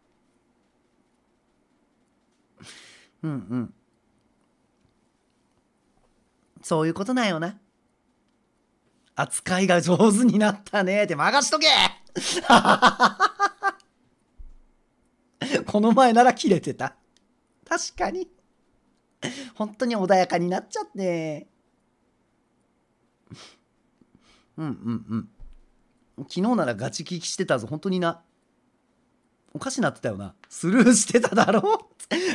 うんうん。そういうことなよな。扱いが上手になったねって任しとけ この前なら切れてた確かに。本当に穏やかになっちゃって。うんうんうん。昨日ならガチ聞きしてたぞ。本当にな。おかしなってたよな。スルーしてただろ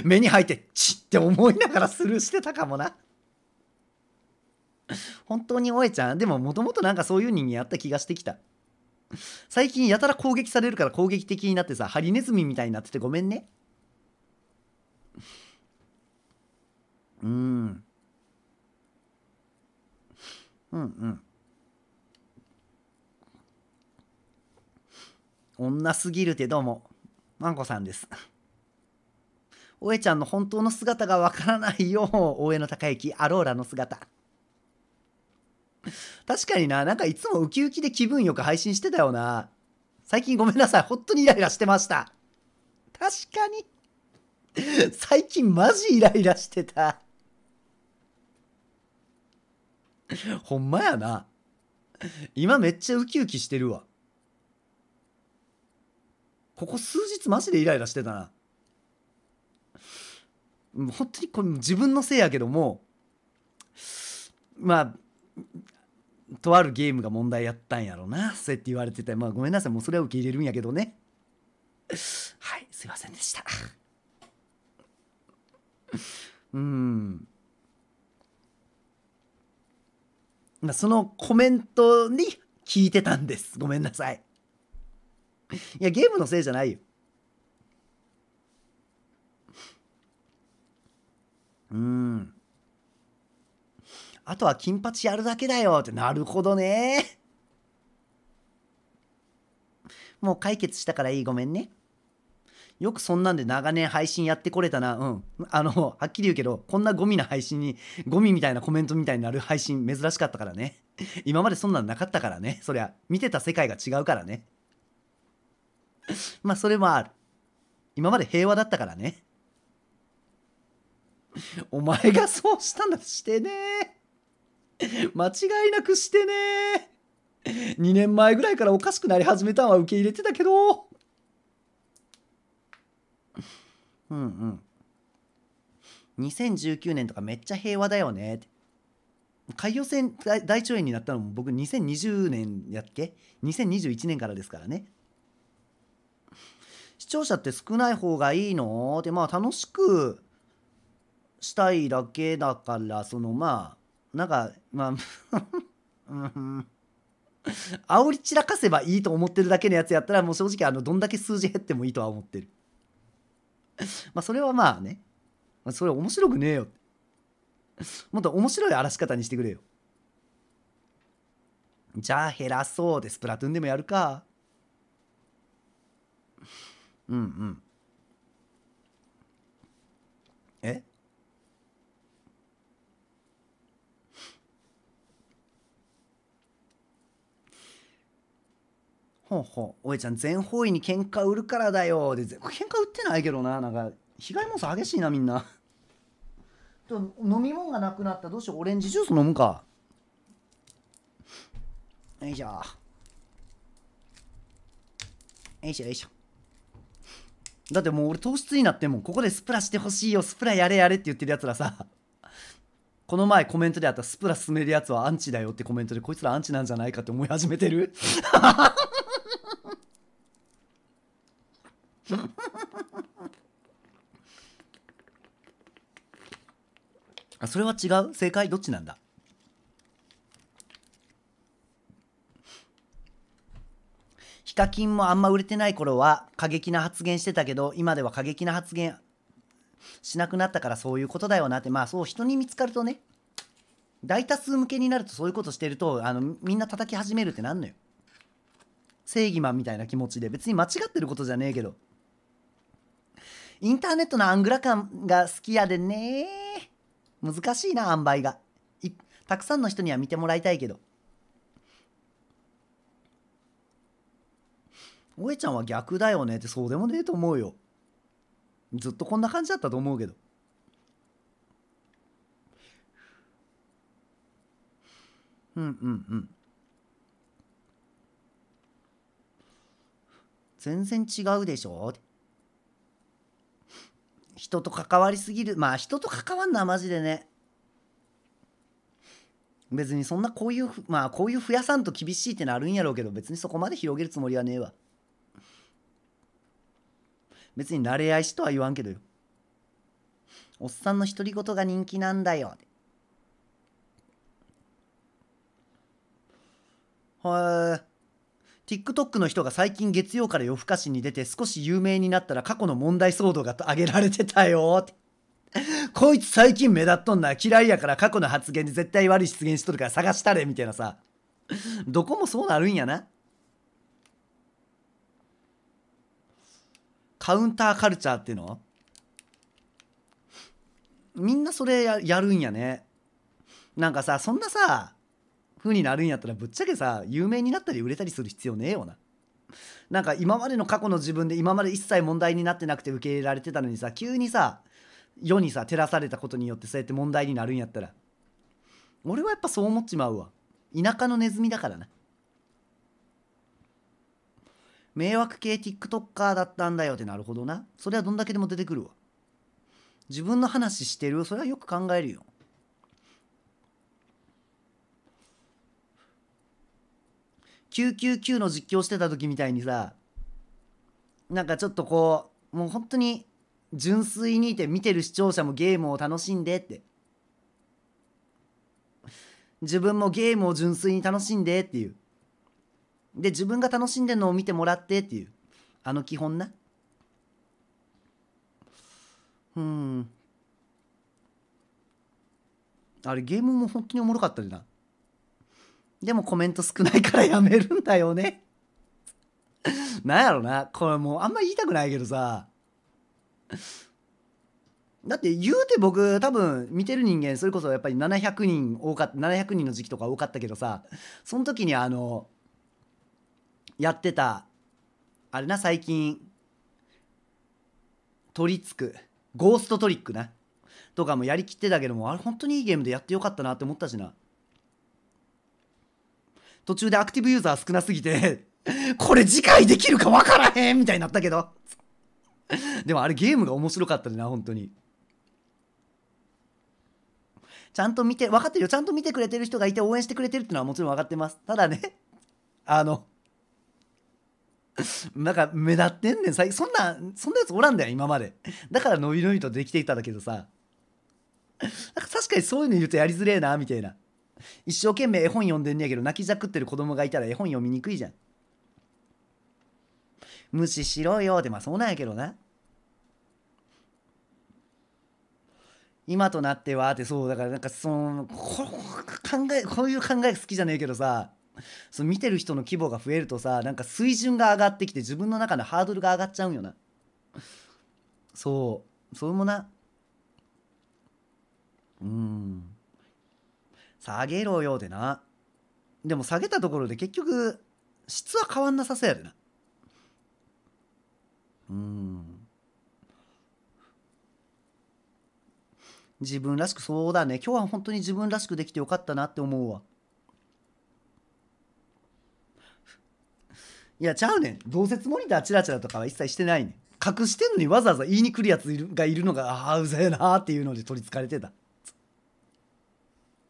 目に入って、チッって思いながらスルーしてたかもな。本当におえちゃんでももともとなんかそういう人間やった気がしてきた。最近やたら攻撃されるから攻撃的になってさ、ハリネズミみたいになっててごめんね。うん。うんうん。女すぎるてどうも、マンコさんです。おえちゃんの本当の姿がわからないよ、大江の高之、アローラの姿。確かにな、なんかいつもウキウキで気分よく配信してたよな。最近ごめんなさい、本当にイライラしてました。確かに。最近マジイライラしてた。ほんまやな。今めっちゃウキウキしてるわ。ここ数日マジでイライラしてたな。本当にこれ自分のせいやけども、まあ、とあるゲームが問題やったんやろな。そうやって言われてて、まあごめんなさい、もうそれは受け入れるんやけどね。はい、すいませんでした。うん。まあ、そのコメントに聞いてたんです。ごめんなさい。いや、ゲームのせいじゃないよ。うん。あとは金八やるだけだよって、なるほどね。もう解決したからいい、ごめんね。よくそんなんで長年配信やってこれたな、うん。あの、はっきり言うけど、こんなゴミな配信に、ゴミみたいなコメントみたいになる配信珍しかったからね。今までそんなんなかったからね。そりゃ、見てた世界が違うからね。まあ、それもある。今まで平和だったからね。お前がそうしたんだしてね間違いなくしてね2年前ぐらいからおかしくなり始めたんは受け入れてたけどうんうん2019年とかめっちゃ平和だよねって潰瘍大腸炎になったのも僕2020年やっけ2021年からですからね視聴者って少ない方がいいのってまあ楽しくしたいだけだからそのまあなんかまあ うん煽り散らかせばいいと思ってるだけのやつやったらもう正直あのどんだけ数字減ってもいいとは思ってる まあそれはまあね、まあ、それ面白くねえよもっと面白い荒らし方にしてくれよじゃあ減らそうでスプラトゥーンでもやるかうんうんほうほうおいちゃん全方位に喧嘩売るからだよで喧嘩売ってないけどななんか被害妄想激しいなみんな 飲み物がなくなったどうしようオレンジジュース飲むかよいしょよいしょよいしょだってもう俺糖質になってもここでスプラしてほしいよスプラやれやれって言ってるやつらさ この前コメントであったスプラ進めるやつはアンチだよってコメントでこいつらアンチなんじゃないかって思い始めてる あそれは違う正解どっちなんだヒカキンもあんま売れてない頃は過激な発言してたけど今では過激な発言しなくなったからそういうことだよなってまあそう人に見つかるとね大多数向けになるとそういうことしてるとあのみんな叩き始めるってなんのよ正義マンみたいな気持ちで別に間違ってることじゃねえけどインターネットのアングラ感が好きやでね。難しいな、塩梅が。たくさんの人には見てもらいたいけど。おえちゃんは逆だよねってそうでもねえと思うよ。ずっとこんな感じだったと思うけど。うんうんうん。全然違うでしょ人と関わりすぎるまあ人と関わんなマジでね別にそんなこういうまあこういう増やさんと厳しいってなるんやろうけど別にそこまで広げるつもりはねえわ別に慣れ合いしとは言わんけどよおっさんの独り言が人気なんだよはい TikTok の人が最近月曜から夜更かしに出て少し有名になったら過去の問題騒動が挙げられてたよって。こいつ最近目立っとんな嫌いやから過去の発言で絶対悪い出現しとるから探したれみたいなさ。どこもそうなるんやな。カウンターカルチャーっていうのみんなそれやるんやね。なんかさ、そんなさ、風になるんやったらぶっちゃけさ有名になったり売れたりする必要ねえよな。なんか今までの過去の自分で今まで一切問題になってなくて受け入れられてたのにさ急にさ世にさ照らされたことによってそうやって問題になるんやったら俺はやっぱそう思っちまうわ田舎のネズミだからな迷惑系 TikToker だったんだよってなるほどなそれはどんだけでも出てくるわ自分の話してるそれはよく考えるよ999の実況してた時みたいにさなんかちょっとこうもう本当に純粋にいて見てる視聴者もゲームを楽しんでって自分もゲームを純粋に楽しんでっていうで自分が楽しんでるのを見てもらってっていうあの基本なうんあれゲームも本当におもろかったじゃんでもコメント少ないからやめるんだよねなんやろなこれもうあんま言いたくないけどさだって言うて僕多分見てる人間それこそやっぱり700人多かった700人の時期とか多かったけどさその時にあのやってたあれな最近取りつくゴーストトリックなとかもやりきってたけどもあれ本当にいいゲームでやってよかったなって思ったしな。途中でアクティブユーザー少なすぎて これ次回できるかわからへんみたいになったけどでもあれゲームが面白かったでな、本当に。ちゃんと見て、分かってるよ。ちゃんと見てくれてる人がいて応援してくれてるっていうのはもちろん分かってます。ただね、あの、なんか目立ってんねん。そんな、そんなやつおらんだよ、今まで。だから伸び伸びとできていただけどさ。なんか確かにそういうの言うとやりづれえな、みたいな。一生懸命絵本読んでんねやけど泣きじゃくってる子供がいたら絵本読みにくいじゃん無視しろよでまあそうなんやけどな今となってはってそうだからなんかそのこ考えこういう考え好きじゃねえけどさその見てる人の規模が増えるとさなんか水準が上がってきて自分の中のハードルが上がっちゃうんよなそうそれもなうん下げろよでなでも下げたところで結局質は変わんなさそうやでなうん自分らしくそうだね今日は本当に自分らしくできてよかったなって思うわいやちゃうねん同説モニターチラチラとかは一切してないねん隠してんのにわざわざ言いに来るやつがいるのがああうざいなっていうので取りつかれてた。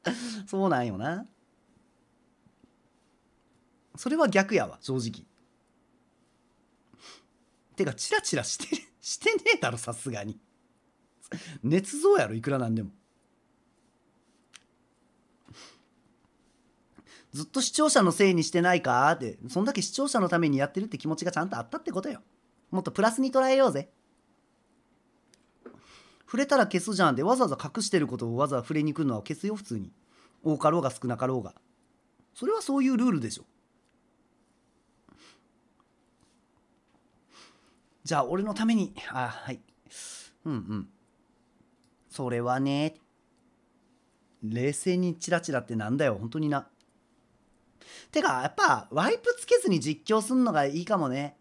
そうなんよな。それは逆やわ、正直。てか、チラチラして、してねえだろ、さすがに。捏造やろ、いくらなんでも。ずっと視聴者のせいにしてないかって、そんだけ視聴者のためにやってるって気持ちがちゃんとあったってことよ。もっとプラスに捉えようぜ。触れたら消すじゃんでわざわざ隠してることをわざわざ触れにくるのは消すよ普通に多かろうが少なかろうがそれはそういうルールでしょじゃあ俺のためにあはいうんうんそれはね冷静にチラチラってなんだよ本当になてかやっぱワイプつけずに実況すんのがいいかもね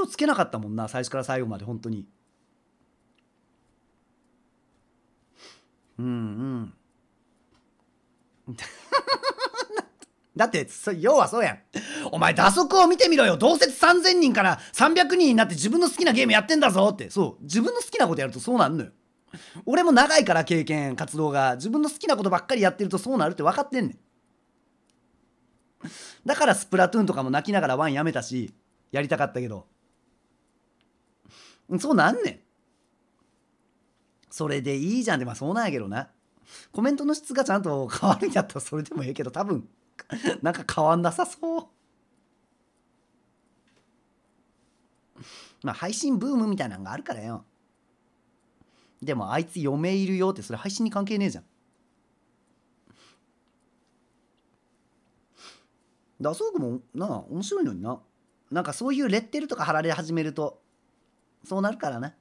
日つけなかったもんな最初から最後まで本当にうんうん だって要はそうやんお前打足を見てみろよどうせ3000人から300人になって自分の好きなゲームやってんだぞってそう自分の好きなことやるとそうなんのよ俺も長いから経験活動が自分の好きなことばっかりやってるとそうなるって分かってんねんだからスプラトゥーンとかも泣きながらワンやめたしやりたかったけどそうなんねん。それでいいじゃんって、まあそうなんやけどな。コメントの質がちゃんと変わるんやったらそれでもええけど、多分、なんか変わんなさそう。まあ配信ブームみたいなのがあるからよ。でもあいつ嫁いるよってそれ配信に関係ねえじゃん。ダソークもなあ面白いのにな。なんかそういうレッテルとか貼られ始めるとそうなるからね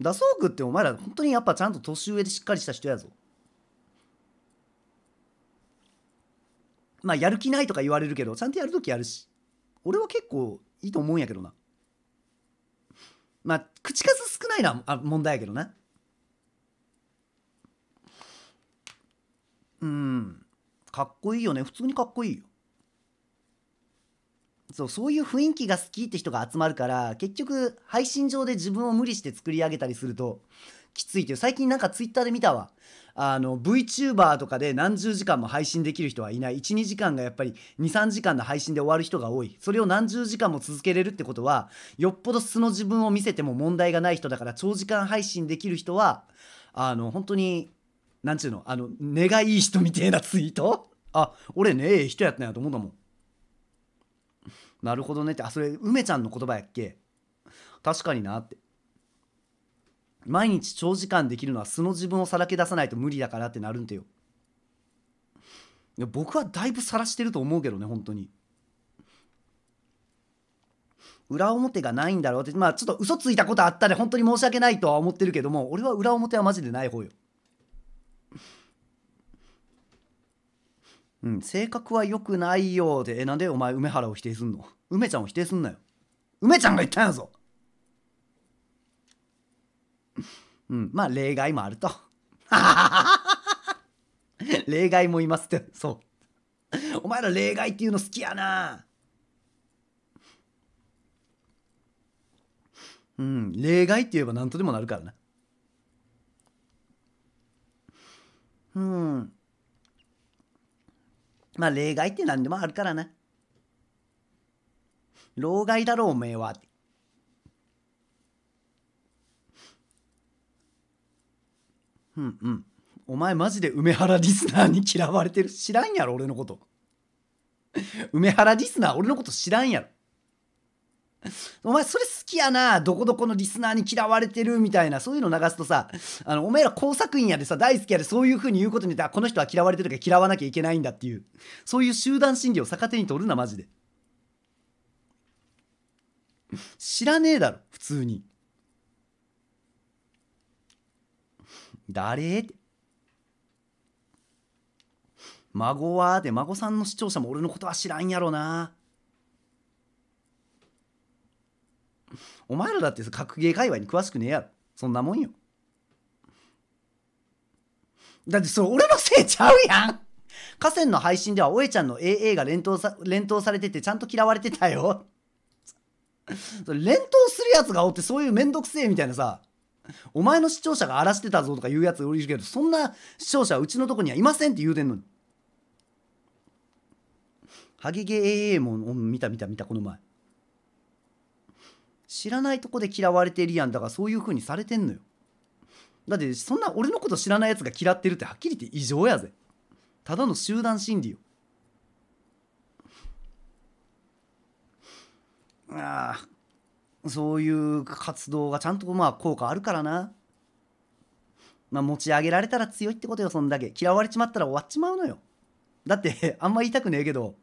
ダソークってお前ら本当にやっぱちゃんと年上でしっかりした人やぞまあやる気ないとか言われるけどちゃんとやるときやるし俺は結構いいと思うんやけどなまあ口数少ないのは問題やけどなうんかっこいいよね普通にかっこいいよそうそういう雰囲気が好きって人が集まるから結局配信上で自分を無理して作り上げたりするときついっていう最近なんか twitter で見たわあの VTuber とかで何十時間も配信できる人はいない12時間がやっぱり23時間の配信で終わる人が多いそれを何十時間も続けれるってことはよっぽど素の自分を見せても問題がない人だから長時間配信できる人はあの本当に何ちゅうのあの根がいい人みたいなツイートあ俺ねええ人やったんやと思うんだもんなるほどねってあそれ梅ちゃんの言葉やっけ確かになって毎日長時間できるのは素の自分をさらけ出さないと無理だからってなるんてよいや僕はだいぶさらしてると思うけどね本当に裏表がないんだろうってまあちょっと嘘ついたことあったで本当に申し訳ないとは思ってるけども俺は裏表はマジでない方ようん、性格は良くないようで、え、なんでお前梅原を否定すんの梅ちゃんを否定すんなよ。梅ちゃんが言ったんやぞうん、まあ例外もあると。例外もいますって、そう。お前ら例外っていうの好きやな。うん、例外って言えば何とでもなるからな。うん。まあ例外って何でもあるからな。老害だろおめえは。うんうん。お前マジで梅原リスナーに嫌われてる。知らんやろ俺のこと。梅原リスナー俺のこと知らんやろ。お前それ好きやな、どこどこのリスナーに嫌われてるみたいな、そういうの流すとさ、あの、お前ら工作員やでさ、大好きやで、そういう風に言うことによって、あ、この人は嫌われてるから嫌わなきゃいけないんだっていう、そういう集団心理を逆手に取るな、マジで。知らねえだろ、普通に。誰って。孫はで、孫さんの視聴者も俺のことは知らんやろな。お前らだって格ゲー界隈に詳しくねえやろそんなもんよだってそれ俺のせいちゃうやん河川の配信ではおえちゃんの AA が連投さ連投されててちゃんと嫌われてたよそれ連投するやつがおってそういうめんどくせえみたいなさお前の視聴者が荒らしてたぞとか言うやつおりるけどそんな視聴者はうちのとこにはいませんって言うてんのにハゲゲ AA も見た見た見たこの前知らないとこで嫌われてるやんだからそういう風にされてんのよだってそんな俺のこと知らないやつが嫌ってるってはっきり言って異常やぜただの集団心理よああそういう活動がちゃんとまあ効果あるからなまあ持ち上げられたら強いってことよそんだけ嫌われちまったら終わっちまうのよだってあんま言いたくねえけど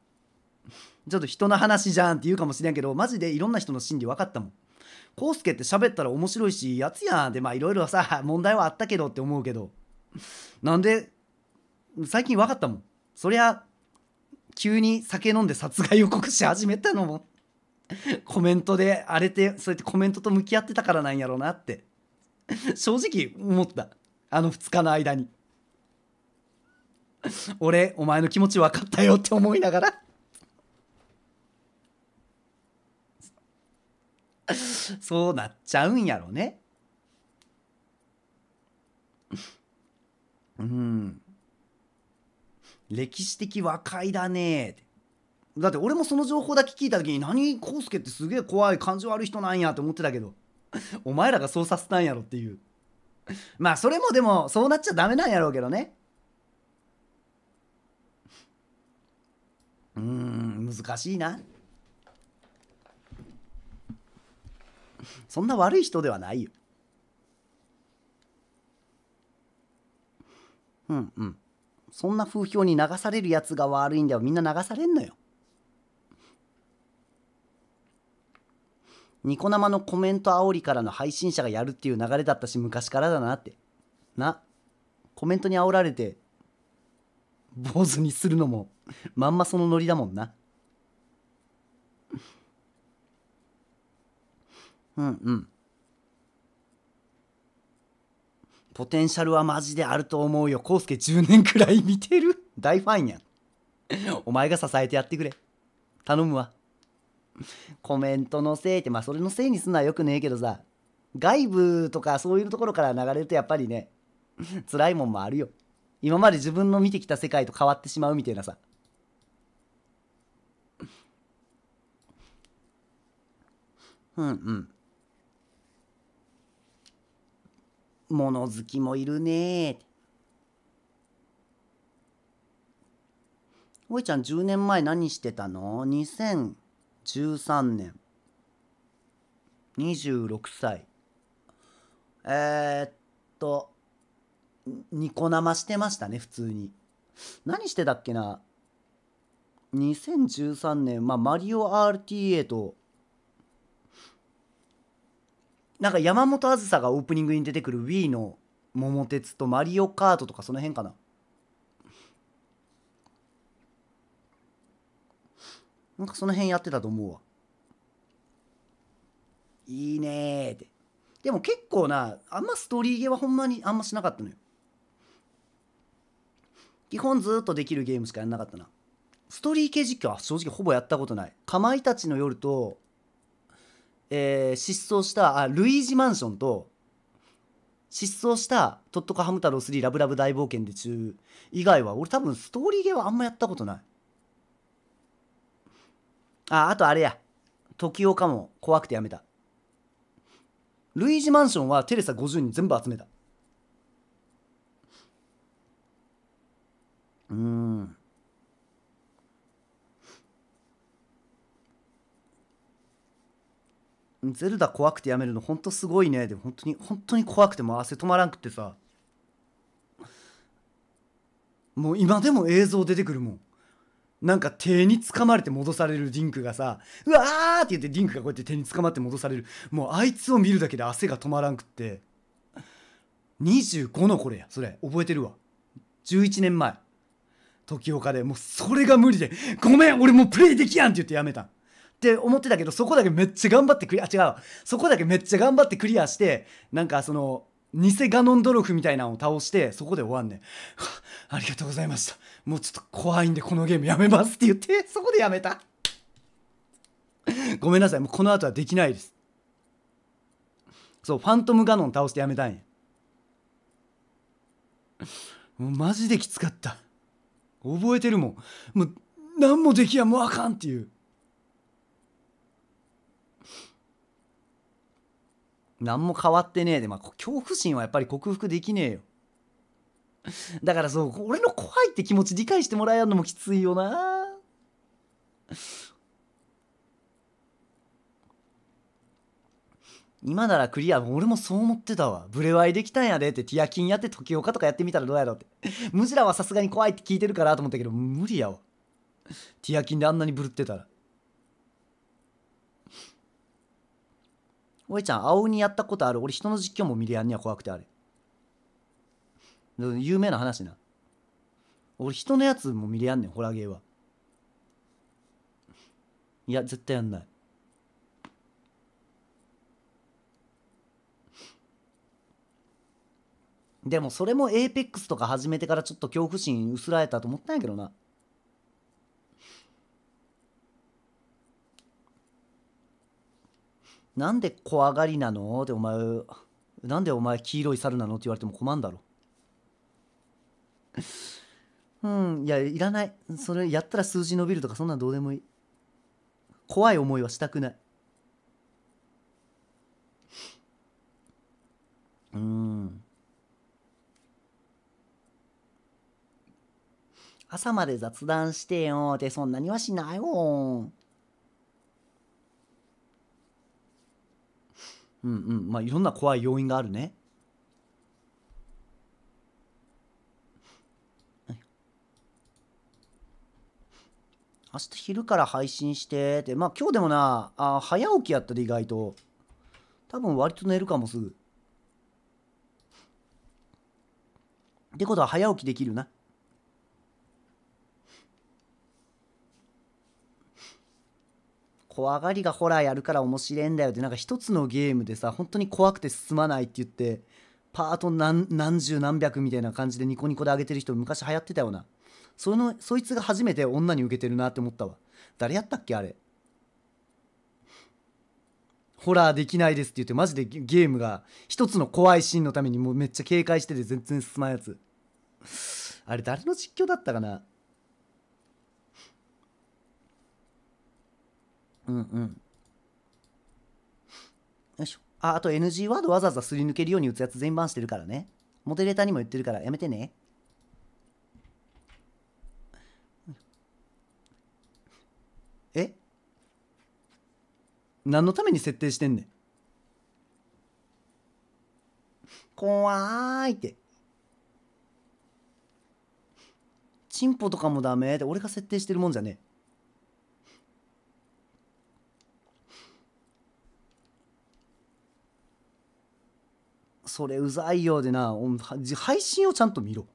ちょっと人の話じゃんって言うかもしれんけどマジでいろんな人の心理分かったもん。コ介スケって喋ったら面白いしやつやんでまあいろいろさ問題はあったけどって思うけどなんで最近分かったもんそりゃ急に酒飲んで殺害予告し始めたのもコメントで荒れてそうやってコメントと向き合ってたからなんやろうなって正直思ったあの2日の間に俺お前の気持ち分かったよって思いながら そうなっちゃうんやろね。うん。歴史的和解だねだって俺もその情報だけ聞いた時に何康介ってすげえ怖い感じ悪い人なんやって思ってたけど お前らがそうさせたんやろっていうまあそれもでもそうなっちゃダメなんやろうけどねうん難しいな。そんな悪い人ではないよ。うんうん。そんな風評に流されるやつが悪いんだよ。みんな流されんのよ。ニコ生のコメント煽りからの配信者がやるっていう流れだったし、昔からだなって。な。コメントに煽られて、坊主にするのも、まんまそのノリだもんな。うんうん。ポテンシャルはマジであると思うよ。コ介スケ10年くらい見てる。大ファンやん。お前が支えてやってくれ。頼むわ。コメントのせいって、まあそれのせいにすんのはよくねえけどさ、外部とかそういうところから流れるとやっぱりね、辛いもんもあるよ。今まで自分の見てきた世界と変わってしまうみたいなさ。うんうん。物好きもいるねおいちゃん10年前何してたの ?2013 年。26歳。えー、っと、ニコ生してましたね、普通に。何してたっけな ?2013 年、まあ、マリオ RTA となんか山本あずさがオープニングに出てくる Wii の桃鉄とマリオカートとかその辺かななんかその辺やってたと思うわいいねーってでも結構なあんまストーリーゲーはほんまにあんましなかったのよ基本ずっとできるゲームしかやんなかったなストーリー系実況は正直ほぼやったことないかまいたちの夜とえー、失踪したあルイージマンションと失踪した「とっとカハム太郎3ラブラブ大冒険」で中以外は俺多分ストーリーゲーはあんまやったことないああとあれや時岡も怖くてやめたルイージマンションはテレサ50人全部集めたうんゼルダ怖くてやめるのほんとすごいねでも本当に本当に怖くても汗止まらんくてさもう今でも映像出てくるもんなんか手につかまれて戻されるディンクがさ「うわー!」って言ってディンクがこうやって手につかまって戻されるもうあいつを見るだけで汗が止まらんくって25のこれやそれ覚えてるわ11年前時岡でもうそれが無理で「ごめん俺もうプレイできやん!」って言ってやめたんって思ってたけどそこだけめっちゃ頑張ってクリア違うそこだけめっちゃ頑張ってクリアしてなんかその偽ガノンドロフみたいなのを倒してそこで終わんねん ありがとうございましたもうちょっと怖いんでこのゲームやめますって言って そこでやめた ごめんなさいもうこの後はできないですそうファントムガノン倒してやめたいんもうマジできつかった覚えてるもんもう何もできやもうあかんっていう何も変わってねえで、まあ、恐怖心はやっぱり克服できねえよ。だからそう、俺の怖いって気持ち理解してもらえるのもきついよな。今ならクリア、俺もそう思ってたわ。ブレワイできたんやでって、ティアキンやって時岡とかやってみたらどうやろうって。ムジラはさすがに怖いって聞いてるからと思ったけど、無理やわ。ティアキンであんなにブルってたら。おいちゃん青にやったことある俺人の実況も見れやんには怖くてあれ有名な話な俺人のやつも見れやんねんホラーゲーはいや絶対やんないでもそれもエーペックスとか始めてからちょっと恐怖心薄らえたと思ったんやけどななんで怖がりなのってお前、なんでお前黄色い猿なのって言われても困んだろ。うん、いや、いらない。それやったら数字伸びるとかそんなんどうでもいい。怖い思いはしたくない。うん。朝まで雑談してよってそんなにはしないよ。うんうんまあいろんな怖い要因があるね明日昼から配信してってまあ今日でもなあ早起きやったで意外と多分割と寝るかもすぐってことは早起きできるな怖がりがホラーやるから面白いんだよってなんか一つのゲームでさ本当に怖くて進まないって言ってパート何十何百みたいな感じでニコニコで上げてる人昔流行ってたよなそのそいつが初めて女に受けてるなって思ったわ誰やったっけあれホラーできないですって言ってマジでゲームが一つの怖いシーンのためにもうめっちゃ警戒してて全然進まんやつあれ誰の実況だったかなうんうんよいしょああと NG ワードわざわざすり抜けるように打つやつ全番してるからねモデレーターにも言ってるからやめてねえ何のために設定してんねん怖いってチンポとかもダメって俺が設定してるもんじゃねえそれうざいようでな配信をちゃんと見ろ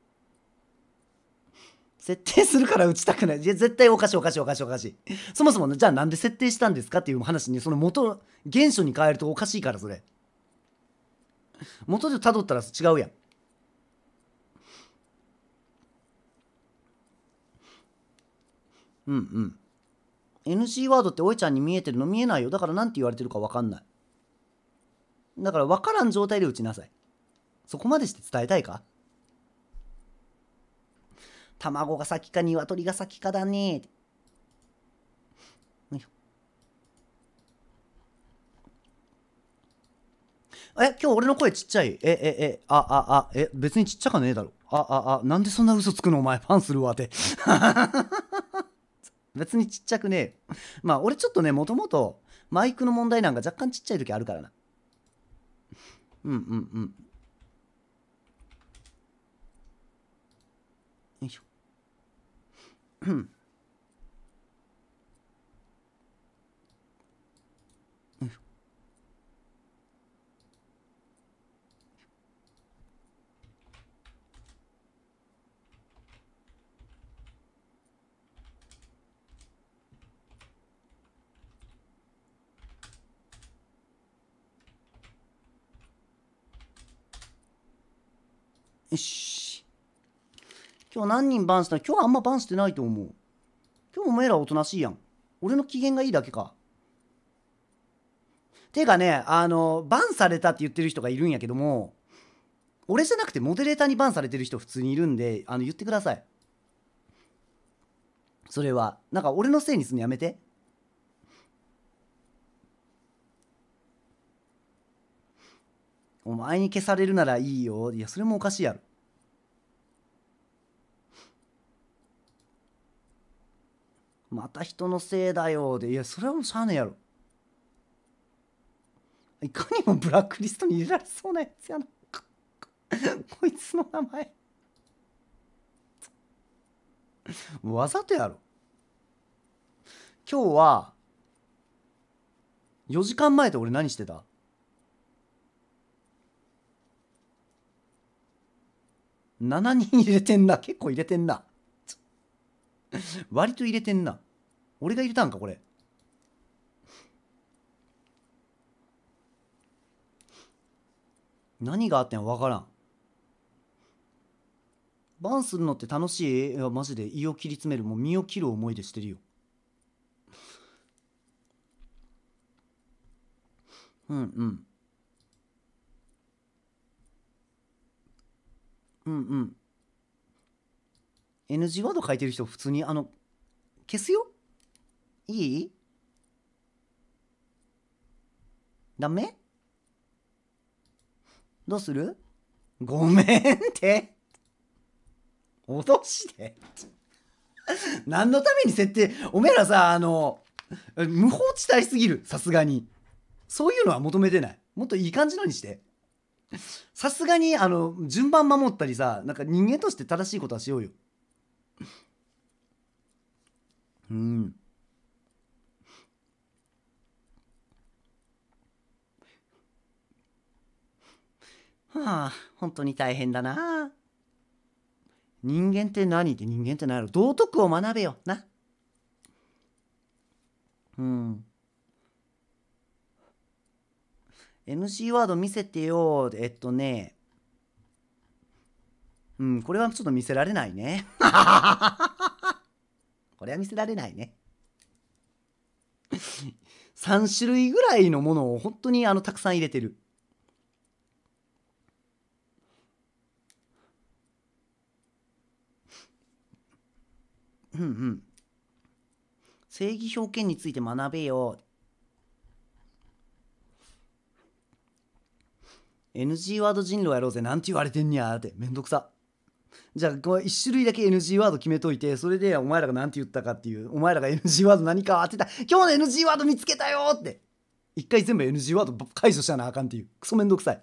設定するから打ちたくない。いや、絶対おかしいおかしいおかしいおかしい。そもそも、ね、じゃあなんで設定したんですかっていう話に、その元、原初に変えるとおかしいから、それ。元で辿ったら違うやん。うんうん。NC ワードっておいちゃんに見えてるの見えないよ。だから何て言われてるか分かんない。だから分からん状態で打ちなさい。そこまでして伝えたいか卵が先か鶏が先かだねえ、今日俺の声ちっちゃい。え、え、え、あ、あ、あ、え、別にちっちゃかねえだろ。あ、あ、あ、なんでそんな嘘つくのお前、ファンするわって。別にちっちゃくねえ。まあ、俺ちょっとね、もともとマイクの問題なんか若干ちっちゃい時あるからな。うんうんうん。よいしょ。よし。今日何人バンした今日はあんまバンしてないと思う。今日お前らおとなしいやん。俺の機嫌がいいだけか。てかね、あの、バンされたって言ってる人がいるんやけども、俺じゃなくてモデレーターにバンされてる人普通にいるんで、あの、言ってください。それは。なんか俺のせいにするのやめて。お前に消されるならいいよ。いや、それもおかしいやろ。また人のせいだよ。で、いや、それはもうしゃあねえやろ。いかにもブラックリストに入れられそうなやつやな。こいつの名前わざとやろ。今日は、4時間前で俺何してた7人入れてんな。結構入れてんな。割と入れてんな。俺が入れたんか、これ。何があってん分からん。バンするのって楽しいいや、マジで胃を切り詰める。もう身を切る思いでしてるよ。うんうん。うんうん NG ワード書いてる人普通にあの消すよいいダメどうするごめんって脅して何のために設定おめえらさあの無法地帯すぎるさすがにそういうのは求めてないもっといい感じのにして。さすがにあの順番守ったりさなんか人間として正しいことはしようようんはあ本当に大変だな人間って何って人間って何やろ道徳を学べよなうん NG ワード見せてよ。えっとね。うん、これはちょっと見せられないね。これは見せられないね。3種類ぐらいのものを本当にあのたくさん入れてる。うんうん。正義表現について学べよ。NG ワード人狼やろうぜなんて言われてんにゃーってめんどくさじゃあ1種類だけ NG ワード決めといてそれでお前らが何て言ったかっていうお前らが NG ワード何か当てた今日の NG ワード見つけたよって一回全部 NG ワード解除しなあかんっていうクソめんどくさい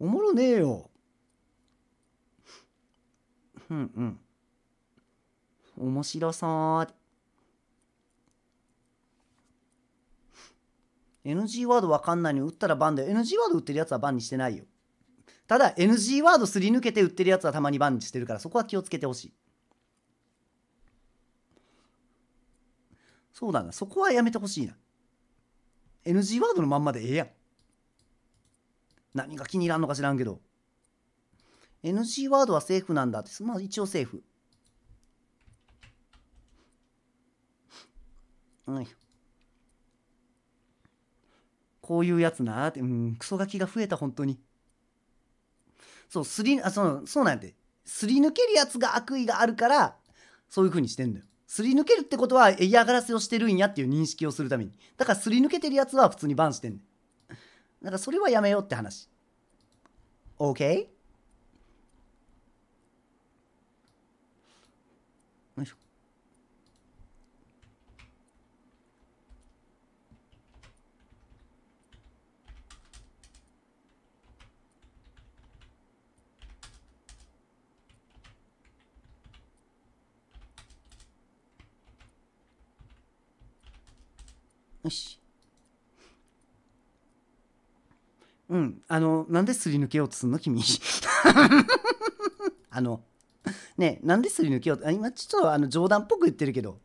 おもろねえようんうん面白そう NG ワードわかんないのに打ったらバンだよ NG ワード打ってるやつはバンにしてないよただ NG ワードすり抜けて売ってるやつはたまにバンにしてるからそこは気をつけてほしいそうだなそこはやめてほしいな NG ワードのまんまでええやん何が気に入らんのか知らんけど NG ワードはセーフなんだってまあ一応セーフはいこういうやつなってうんクソガキが増えた本当にそうすりあそのそうなんてすり抜けるやつが悪意があるからそういう風にしてんだよすり抜けるってことは嫌がらせをしてるんやっていう認識をするためにだからすり抜けてるやつは普通にバンしてんねんだからそれはやめようって話 OK? よしうんあのなんですり抜けようとすんの君 あのねなんですり抜けようと今ちょっとあの冗談っぽく言ってるけど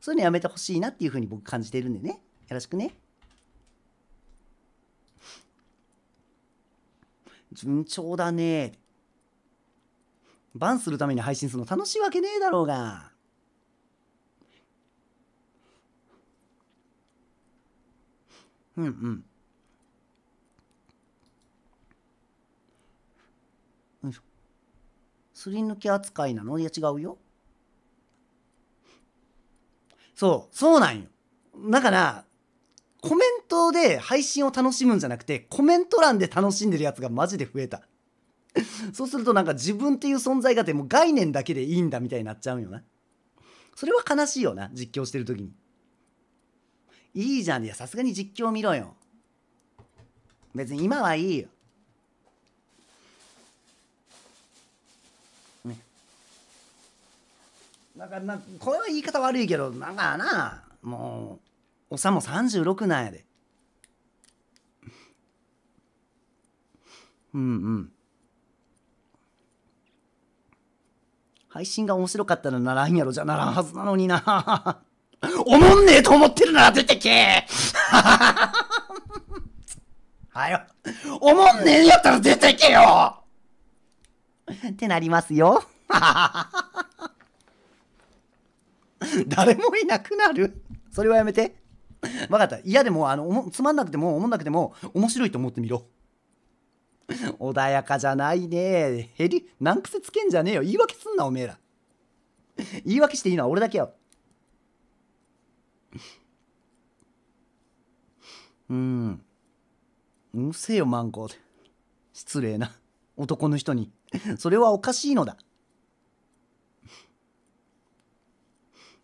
そういうのやめてほしいなっていうふうに僕感じてるんでねよろしくね順調だねバンするために配信するの楽しいわけねえだろうが。うんうんよいしょすり抜け扱いなのいや違うよそうそうなんよだからコメントで配信を楽しむんじゃなくてコメント欄で楽しんでるやつがマジで増えた そうするとなんか自分っていう存在がでも概念だけでいいんだみたいになっちゃうんよなそれは悲しいよな実況してる時に。いいじゃんいやさすがに実況見ろよ別に今はいいよねなんかなこれは言い方悪いけどなんかなもうおさも36なんやでうんうん配信が面白かったらならんやろじゃならんはずなのになおもんねえと思ってるなら出てけ はよ。おもんねえやったら出てけよってなりますよ。誰もいなくなるそれはやめて。分かった。嫌でも、あの、つまんなくても、おもんなくても、面白いと思ってみろ。穏やかじゃないね。減り、難癖つけんじゃねえよ。言い訳すんな、おめえら。言い訳していいのは俺だけよ。うん。うるせえよ、マンゴー。失礼な。男の人に。それはおかしいのだ。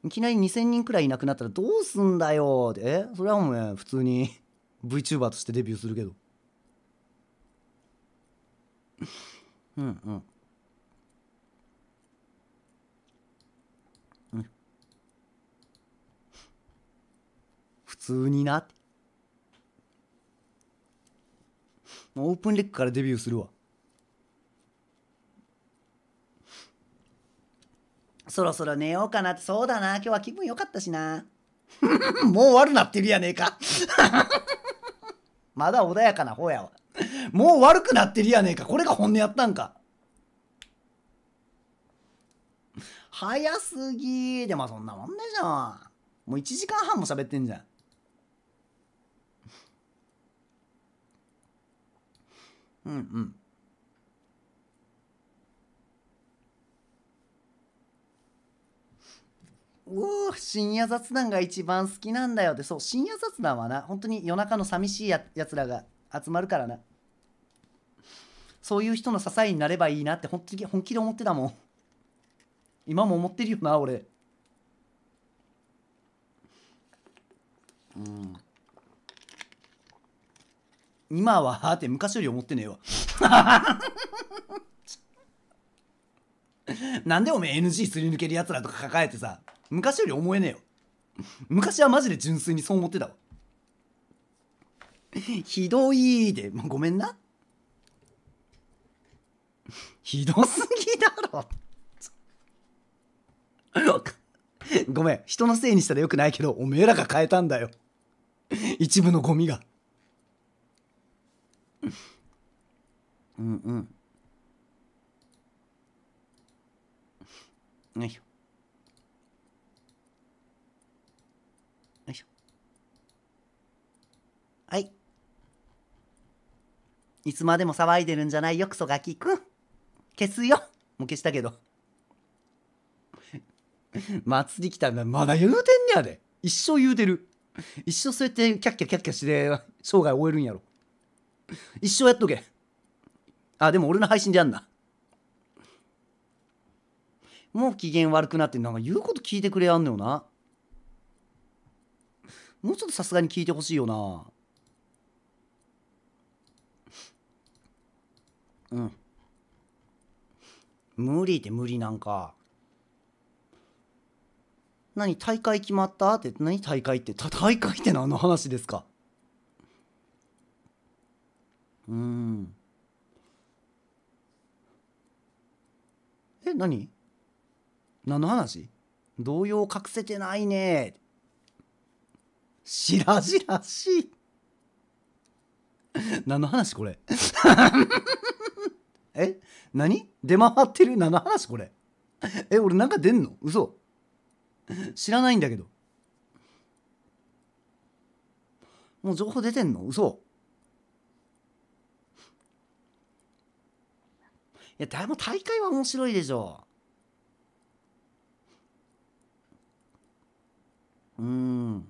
いきなり2000人くらいいなくなったらどうすんだよえそれはもうね、普通に VTuber としてデビューするけど。うんうん。通になってオープンレックからデビューするわそろそろ寝ようかなってそうだな今日は気分良かったしな もう悪なってるやねえか まだ穏やかな方やわもう悪くなってるやねえかこれが本音やったんか早すぎでもそんなもんでゃょもう1時間半も喋ってんじゃんうんうん。うお深夜雑談が一番好きなんだよってそう深夜雑談はな本当に夜中の寂しいややつらが集まるからなそういう人の支えになればいいなって本当に本気で思ってたもん今も思ってるよな俺うん今はって昔より思ってねえわ なんでおめえ NG すり抜けるやつらとか抱えてさ昔より思えねえよ昔はマジで純粋にそう思ってたわひどいで、まごめんなひどすぎだろごめん人のせいにしたらよくないけどおめえらが変えたんだよ一部のゴミがうんうんよいしょよいしょはいいつまでも騒いでるんじゃないよクソガキくん消すよもう消したけど祭り来たんだまだ言うてんねやで一生言うてる一生そうやってキャッキャキャッキャして生涯終えるんやろ一生やっとけあ、でも俺の配信でやんな。もう機嫌悪くなって、なんか言うこと聞いてくれやんのよな。もうちょっとさすがに聞いてほしいよな。うん。無理って無理なんか。何大会決まったって何大会って大会って何の話ですかうん。え何何の話動揺隠せてないねしらじらしい何の話これえ何出回ってる何の話これえ俺なんか出んの嘘知らないんだけどもう情報出てんの嘘やでも大会は面白いでしょうん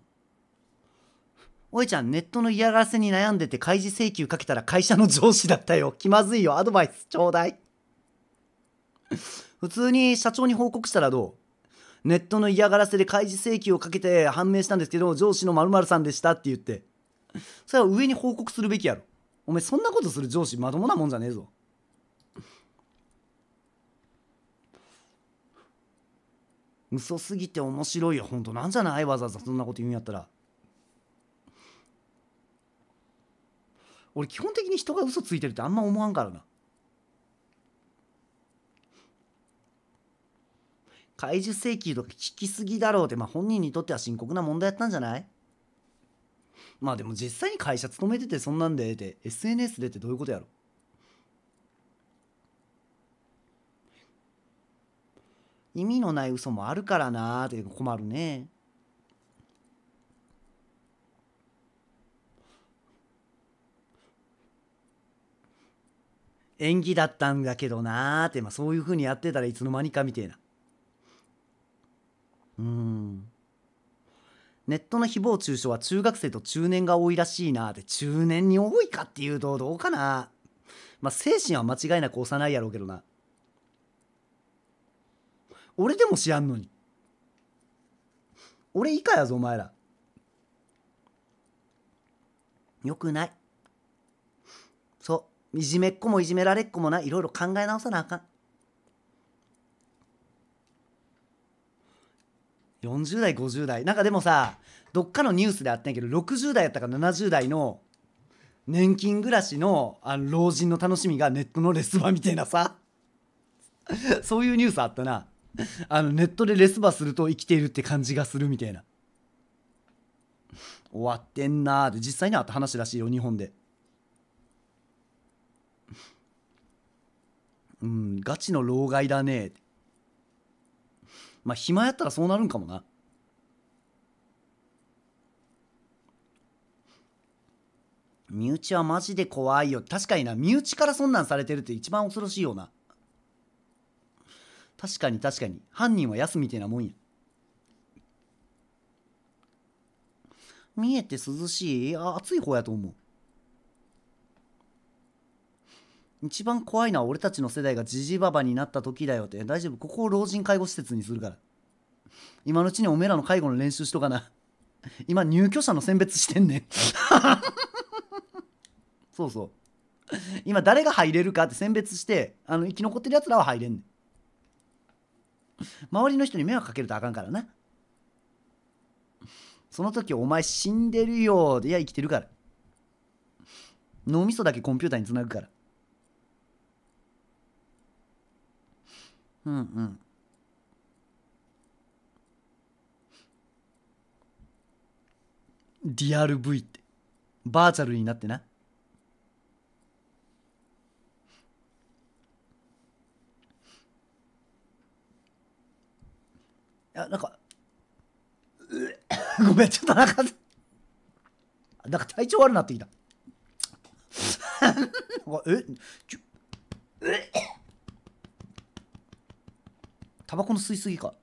おいちゃんネットの嫌がらせに悩んでて開示請求かけたら会社の上司だったよ気まずいよアドバイスちょうだい普通に社長に報告したらどうネットの嫌がらせで開示請求をかけて判明したんですけど上司の○○さんでしたって言ってそれは上に報告するべきやろお前そんなことする上司まともなもんじゃねえぞ嘘すぎて面白いよ本当なんじゃないわざわざそんなこと言うんやったら俺基本的に人が嘘ついてるってあんま思わんからな怪獣請求とか聞きすぎだろうって、まあ、本人にとっては深刻な問題やったんじゃないまあでも実際に会社勤めててそんなんでって SNS でってどういうことやろ意味のない嘘もあるからなーって困るね。演技だったんだけどなーって、まあ、そういうふうにやってたらいつの間にかみてえな。うん。ネットの誹謗中傷は中学生と中年が多いらしいなーって、中年に多いかっていうとどうかなまあ、精神は間違いなく幼いやろうけどな。俺でも知らんのに俺以下やぞお前らよくないそういじめっ子もいじめられっ子もないいろいろ考え直さなあかん40代50代なんかでもさどっかのニュースであったんやけど60代やったか70代の年金暮らしのあの老人の楽しみがネットのレスバみたいなさそういうニュースあったなあのネットでレスバすると生きているって感じがするみたいな終わってんなーって実際にあった話らしいよ日本でうんガチの老害だねまあ暇やったらそうなるんかもな身内はマジで怖いよ確かにな身内からそんなんされてるって一番恐ろしいよな確かに確かに犯人は安みてえなもんや見えて涼しいあ暑い方やと思う一番怖いのは俺たちの世代がじじばばになった時だよって大丈夫ここを老人介護施設にするから今のうちにおめえらの介護の練習しとかな今入居者の選別してんねん そうそう今誰が入れるかって選別してあの生き残ってるやつらは入れんねん周りの人に迷惑かけるとあかんからなその時お前死んでるよいや生きてるから脳みそだけコンピューターにつなぐからうんうんリアル V ってバーチャルになってなや、なんか、ごめん、ちょっとなんか、なんか体調悪くなってきた。えちょ、えタバコの吸いすぎか。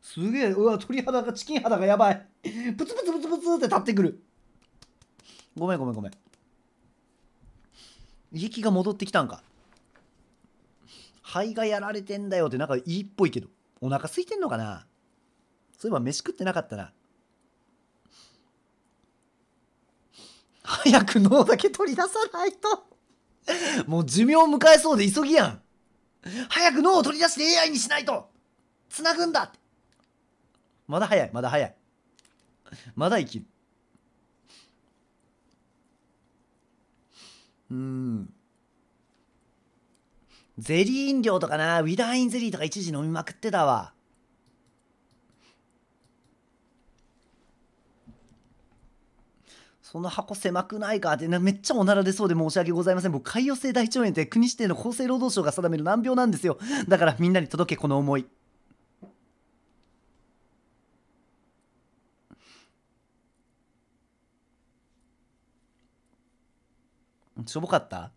すげえ、うわ、鳥肌が、チキン肌がやばい。プツプツプツプツって立ってくる。ごめんごめんごめん。息が戻ってきたんか。肺がやられてんだよってなんかいいっぽいけど。お腹空いてんのかなそういえば飯食ってなかったな。早く脳だけ取り出さないともう寿命を迎えそうで急ぎやん。早く脳を取り出して AI にしないとつなぐんだまだ早い、まだ早い。まだ生きる。うん。ゼリー飲料とかな、ウィダーインゼリーとか一時飲みまくってたわ。その箱狭くないかって、めっちゃおなら出そうで申し訳ございません。僕、潰瘍性大腸炎って国指定の厚生労働省が定める難病なんですよ。だからみんなに届け、この思い。しょぼかった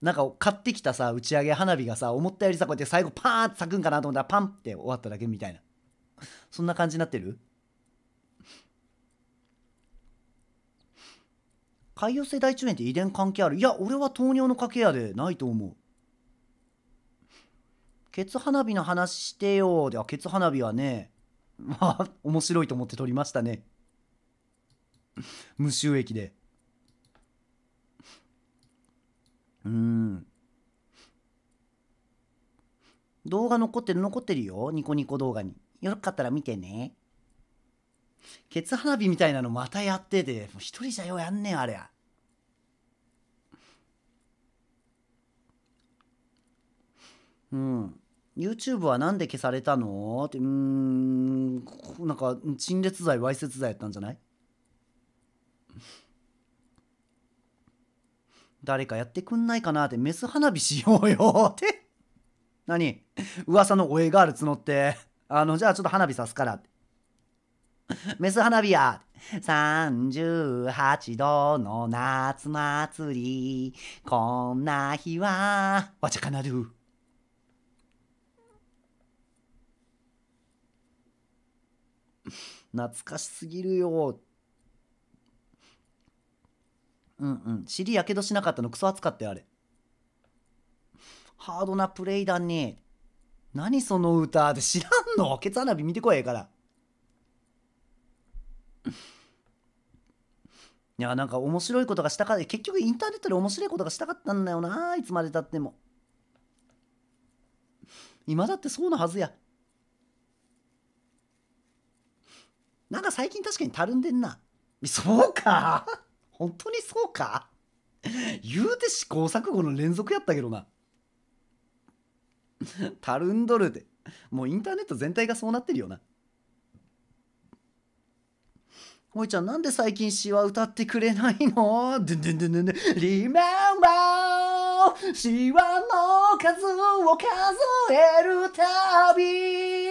なんか買ってきたさ打ち上げ花火がさ思ったよりさこうやって最後パーって咲くんかなと思ったらパンって終わっただけみたいなそんな感じになってる潰瘍性大腸炎って遺伝関係あるいや俺は糖尿の家系やでないと思うケツ花火の話してよではケツ花火はね まあ面白いと思って撮りましたね 無収益でうん動画残ってる残ってるよニコニコ動画によかったら見てねケツ花火みたいなのまたやってて、もう一人じゃようやんねん、あれ。うん。YouTube は何で消されたのって、うーん、なんか、陳列罪、わいせつ罪やったんじゃない誰かやってくんないかなって、メス花火しようよって。何噂のお絵がある募って、あの、じゃあちょっと花火さすからって。メス花火や38度の夏祭りこんな日はわちゃかなる懐かしすぎるようんうん尻やけどしなかったのクソ暑かったよあれハードなプレイだね何その歌って知らんのケツ花火見てこいええからいやなんか面白いことがしたか結局インターネットで面白いことがしたかったんだよないつまでたっても今だってそうなはずやなんか最近確かにたるんでんなそうか本当にそうか言うて試行錯誤の連続やったけどなたるんどるでもうインターネット全体がそうなってるよな萌ちゃんなんで最近詩は歌ってくれないのドゥンドゥンドゥンドゥン。リメンバー詩話の数を数えるたび。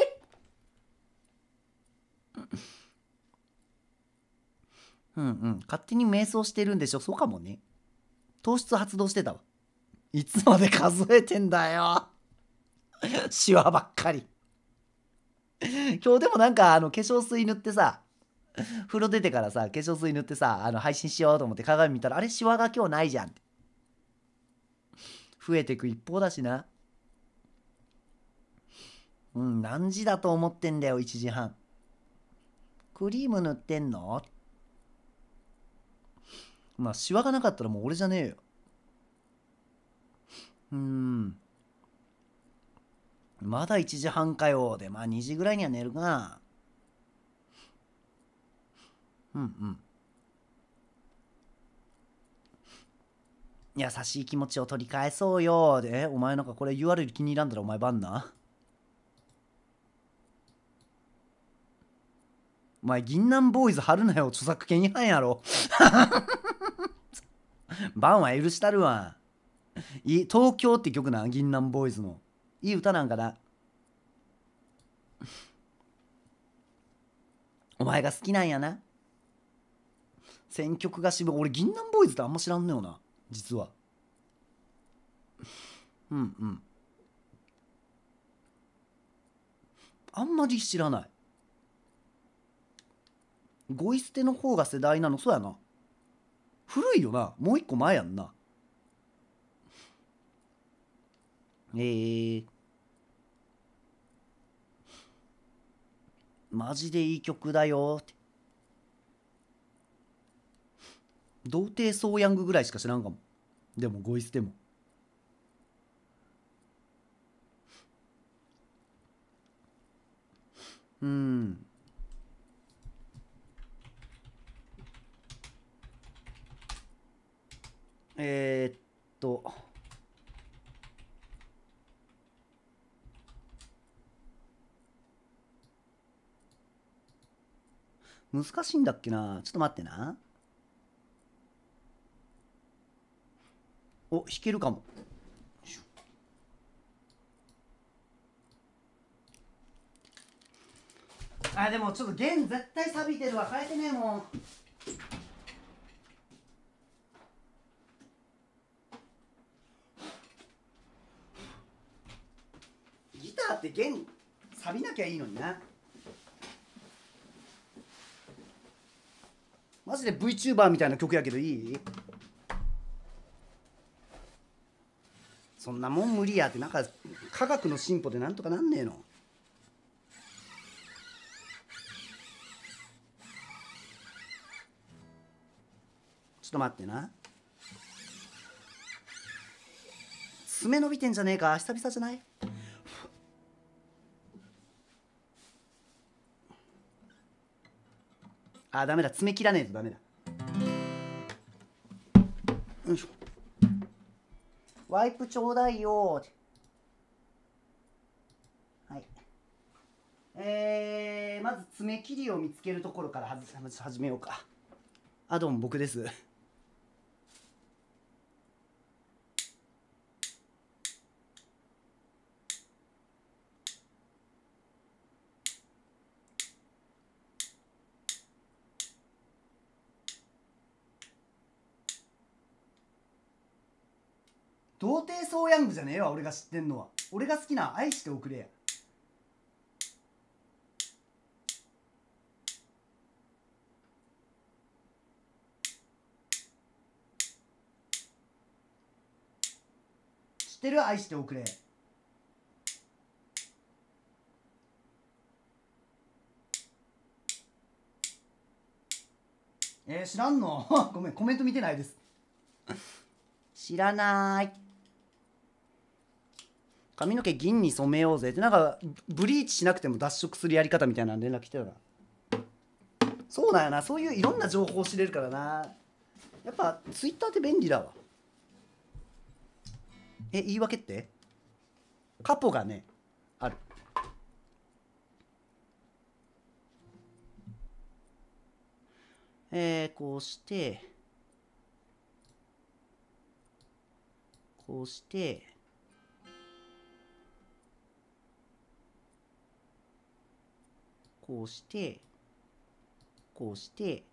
うんうん。勝手に瞑想してるんでしょ。そうかもね。糖質発動してたわ。いつまで数えてんだよ。シワばっかり。今日でもなんかあの化粧水塗ってさ、風呂出てからさ化粧水塗ってさあの配信しようと思って鏡見たらあれシワが今日ないじゃんって増えてく一方だしなうん何時だと思ってんだよ1時半クリーム塗ってんのまあシワがなかったらもう俺じゃねえようんまだ1時半かよでまあ2時ぐらいには寝るかなうんうん優しい気持ちを取り返そうよでお前なんかこれ URL 気に入らんだらお前バンなお前銀杏ボーイズ貼るなよ著作権違反やろ バンは許したるわい東京って曲な銀杏ボーイズのいい歌なんかなお前が好きなんやな選曲が渋俺銀杏ボーイズってあんま知らんのよな実はうんうんあんまり知らないゴイ捨ての方が世代なのそうやな古いよなもう一個前やんなえー、マジでいい曲だよって童貞ソーヤングぐらいしか知らんかもでもゴイスでもうんえー、っと難しいんだっけなちょっと待ってなお弾けるかもあでもちょっと弦絶対錆びてるわ変えてねえもんギターって弦錆びなきゃいいのになマジで VTuber みたいな曲やけどいいそんなもん無理やってなんか科学の進歩でなんとかなんねえのちょっと待ってな爪伸びてんじゃねえか久々じゃないあダメだ爪切らねえとダメだよいしょワイプちょうだいよ。はい。えー、まず爪切りを見つけるところから始めようか。あ、どうも僕です。童貞ソーヤングじゃねえわ俺が知ってんのは俺が好きな愛しておくれや知ってる愛しておくれえー、知らんの ごめんコメント見てないです知らない髪の毛銀に染めようぜってなんかブリーチしなくても脱色するやり方みたいな連絡来てたなそうだよなそういういろんな情報知れるからなやっぱツイッターって便利だわえ言い訳ってカポがねあるえー、こうしてこうしてこうしてこうして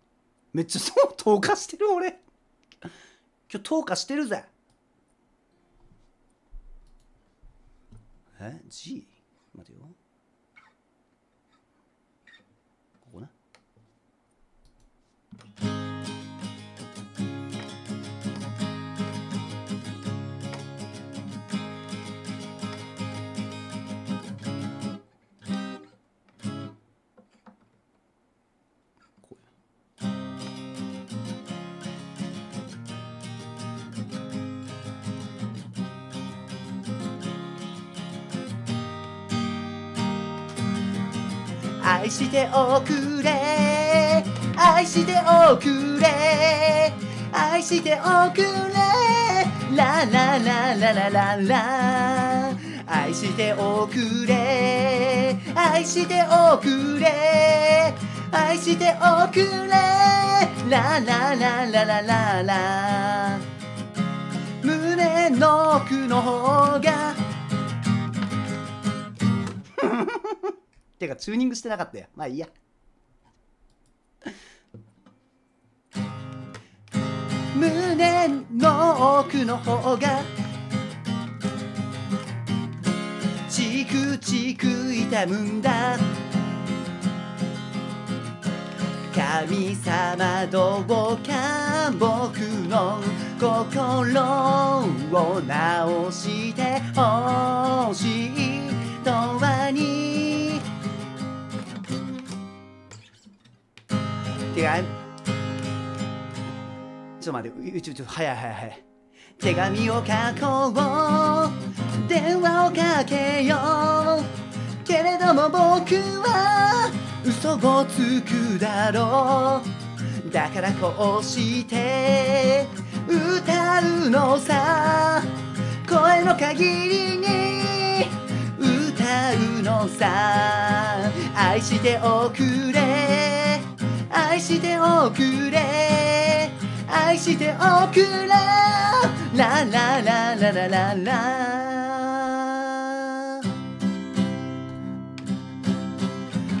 めっちゃそう投下してる俺今日投下してるぜえ G? 待てよしておくれ愛しておくれ愛しておくれラララララララ愛しておくれ愛しておくれ愛しておくれラララララララ胸の奥の方がてか、チューニングしてなかったよ。まあいいや。胸の奥の方がチクチク痛むんだ神様どうか僕の心を直してほしいとはに手紙ちょっと待ってちょちと早い早い早い手紙を書こう電話をかけようけれども僕は嘘をつくだろうだからこうして歌うのさ声の限りに歌うのさ愛しておくれ愛しておくれ愛しておくれラララララララ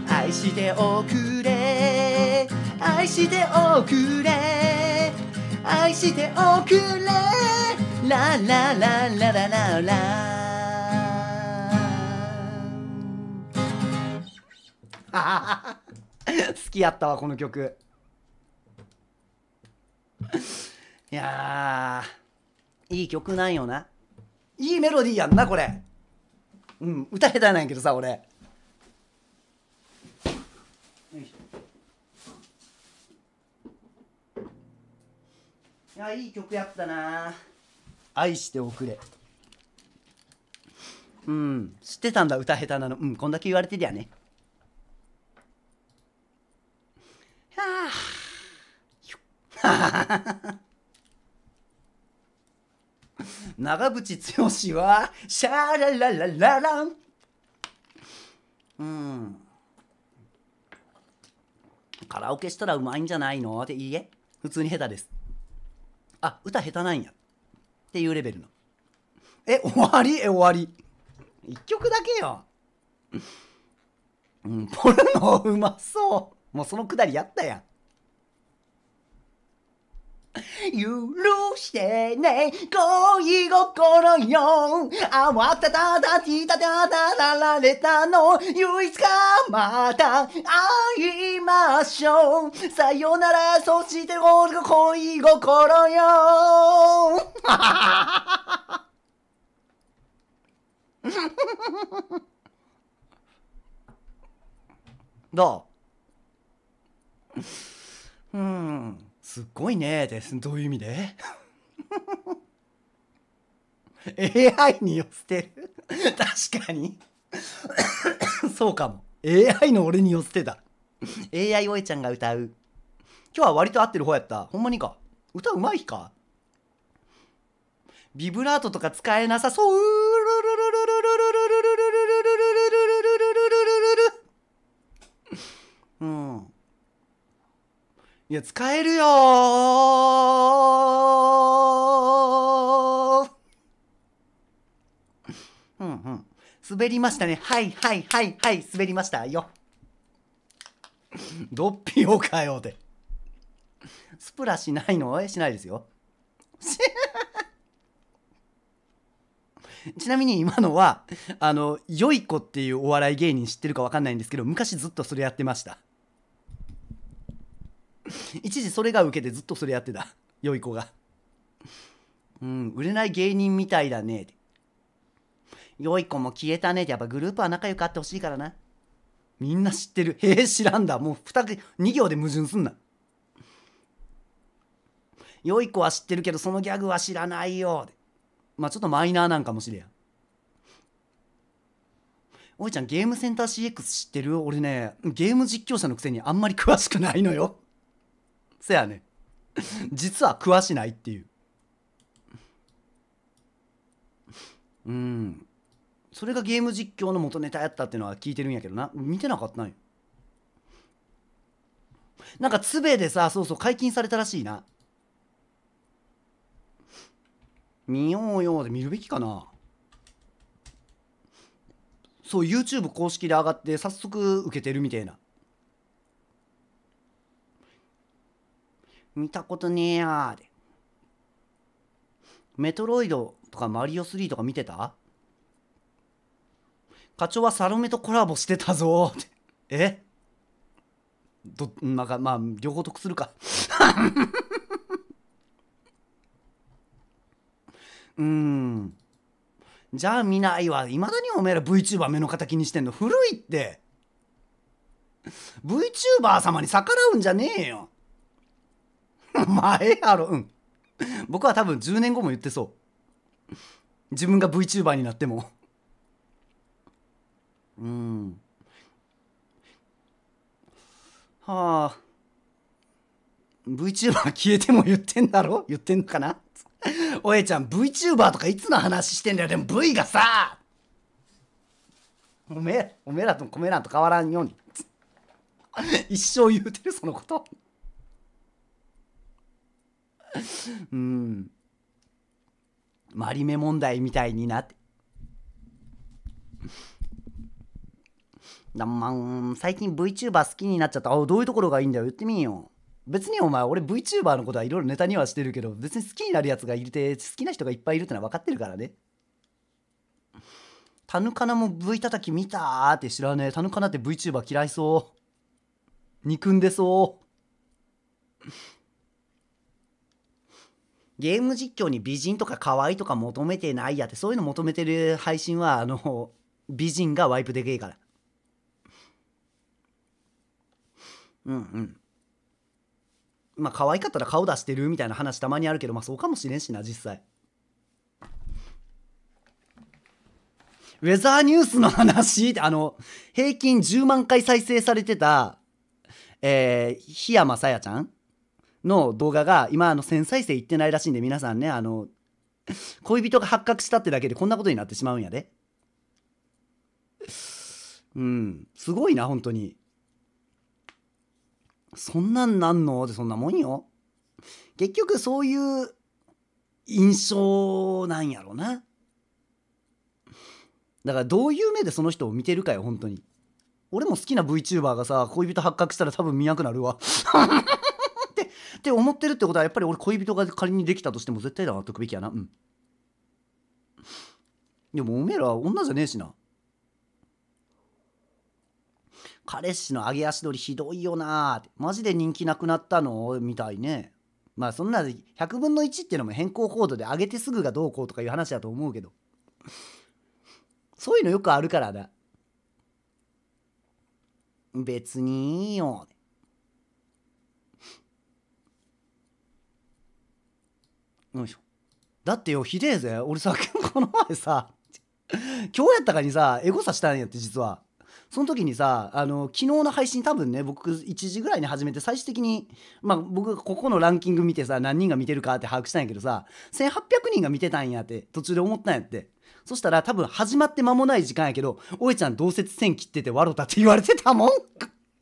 愛しておくれ愛しておくれ愛しておくれラララララララハハハ 好きやったわこの曲いやいい曲なんよないいメロディーやんなこれうん歌下手なんやけどさ俺いやいい曲やったな愛しておくれうん知ってたんだ歌下手なのうんこんだけ言われてりゃね 長渕剛はシャララララランうんカラオケしたらうまいんじゃないのっていいえ普通に下手ですあ歌下手なんやっていうレベルのえ終わりえ終わり1曲だけよ、うん、ポルノうまそうもうそのくだりやったやん許してね、恋心よ。慌たたたきたたたらられたの。唯一かまた会いましょう。さよなら、そして恋心よ。どう うん。すっごいねです。どういう意味で ?AI に寄せてる確かにそうかも。AI の俺に寄せてた。AI おいちゃんが歌う。今日は割と合ってる方やった。ほんまにか。歌うまい日か。ビブラートとか使えなさそう。うん。いや、使えるようんうん。滑りましたね。はいはいはいはい、滑りましたよ。ドッピオかよで。スプラしないのえしないですよ。ちなみに今のは、あの、よい子っていうお笑い芸人知ってるかわかんないんですけど、昔ずっとそれやってました。一時それが受けてずっとそれやってた良 い子がうん売れない芸人みたいだね良い子も消えたねってやっぱグループは仲良くあってほしいからなみんな知ってる へえ知らんだもう 2, 2行で矛盾すんな良い子は知ってるけどそのギャグは知らないよまあちょっとマイナーなんかもしれんおいちゃんゲームセンター CX 知ってる俺ねゲーム実況者のくせにあんまり詳しくないのよせやね 実は詳しないっていう。うん。それがゲーム実況の元ネタやったっていうのは聞いてるんやけどな。見てなかったんよ。なんか、つべでさ、そうそう、解禁されたらしいな。見ようよで見るべきかな。そう、YouTube 公式で上がって、早速受けてるみたいな。見たことねえやーで。メトロイドとかマリオ3とか見てた課長はサロメとコラボしてたぞーって。えど、なんかまあ、両方得するか。うーん。じゃあ見ないわ。いまだにおめえら VTuber 目の敵にしてんの古いって。VTuber 様に逆らうんじゃねえよ。前やろ、うん。僕は多分10年後も言ってそう。自分が VTuber になっても。うん。はあ。VTuber 消えても言ってんだろ言ってんのかなおえちゃん VTuber とかいつの話してんだよでも V がさおめえおめえらとコメ欄と変わらんように一生言うてるそのことうんマリメ問題みたいになってだまん最近 VTuber 好きになっちゃったあどういうところがいいんだよ言ってみんよ別にお前俺 VTuber のことはいろいろネタにはしてるけど別に好きになるやつがいるて好きな人がいっぱいいるってのは分かってるからねタヌカナも V たたき見たーって知らねえタヌカナって VTuber 嫌いそう憎んでそうゲーム実況に美人とか可愛いとか求めてないやってそういうの求めてる配信はあの美人がワイプでけえからうんうんまあ可愛かったら顔出してるみたいな話たまにあるけどまあそうかもしれんしな実際ウェザーニュースの話ってあの平均10万回再生されてたえー、檜山さやちゃんの動画が今あの1000再生いってないらしいんで皆さんねあの恋人が発覚したってだけでこんなことになってしまうんやでうんすごいな本当にそんなんなんのってそんなもんよ結局そういう印象なんやろなだからどういう目でその人を見てるかよ本当に俺も好きな VTuber がさ恋人発覚したら多分見なくなるわって思ってるってことはやっぱり俺恋人が仮にできたとしても絶対だな解くべきやなうんでもおめえら女じゃねえしな彼氏の上げ足取りひどいよなマジで人気なくなったのみたいねまあそんな100分の1っていうのも変更コードで上げてすぐがどうこうとかいう話だと思うけどそういうのよくあるからだ別にいいよよいしょだってよひでえぜ俺さこの前さ 今日やったかにさエゴサしたんやって実はその時にさあの昨日の配信多分ね僕1時ぐらいに始めて最終的にまあ僕ここのランキング見てさ何人が見てるかって把握したんやけどさ1800人が見てたんやって途中で思ったんやってそしたら多分始まって間もない時間やけど「おえちゃんど0 0線切ってて笑った」って言われてたもん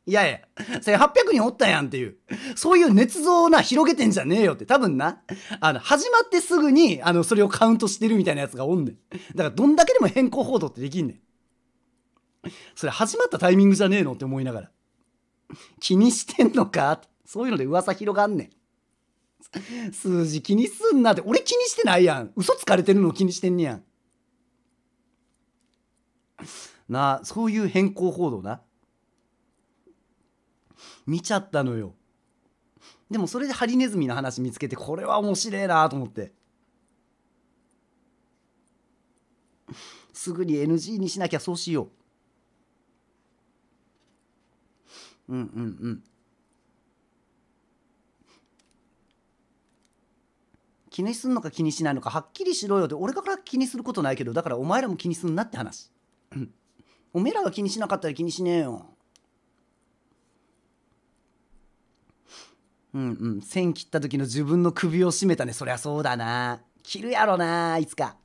いやいや、1800人おったやんっていう、そういう捏造をな、広げてんじゃねえよって、多分な、あの、始まってすぐに、あの、それをカウントしてるみたいなやつがおんねん。だから、どんだけでも変更報道ってできんねん。それ始まったタイミングじゃねえのって思いながら。気にしてんのかそういうので噂広がんねん。数字気にすんなって、俺気にしてないやん。嘘つかれてるの気にしてんねやん。なあ、そういう変更報道な。見ちゃったのよでもそれでハリネズミの話見つけてこれは面白えなと思ってすぐに NG にしなきゃそうしよううんうんうん気にすんのか気にしないのかはっきりしろよって俺から気にすることないけどだからお前らも気にすんなって話おめえらが気にしなかったら気にしねえようんうん線切った時の自分の首を絞めたねそりゃそうだな切るやろないつか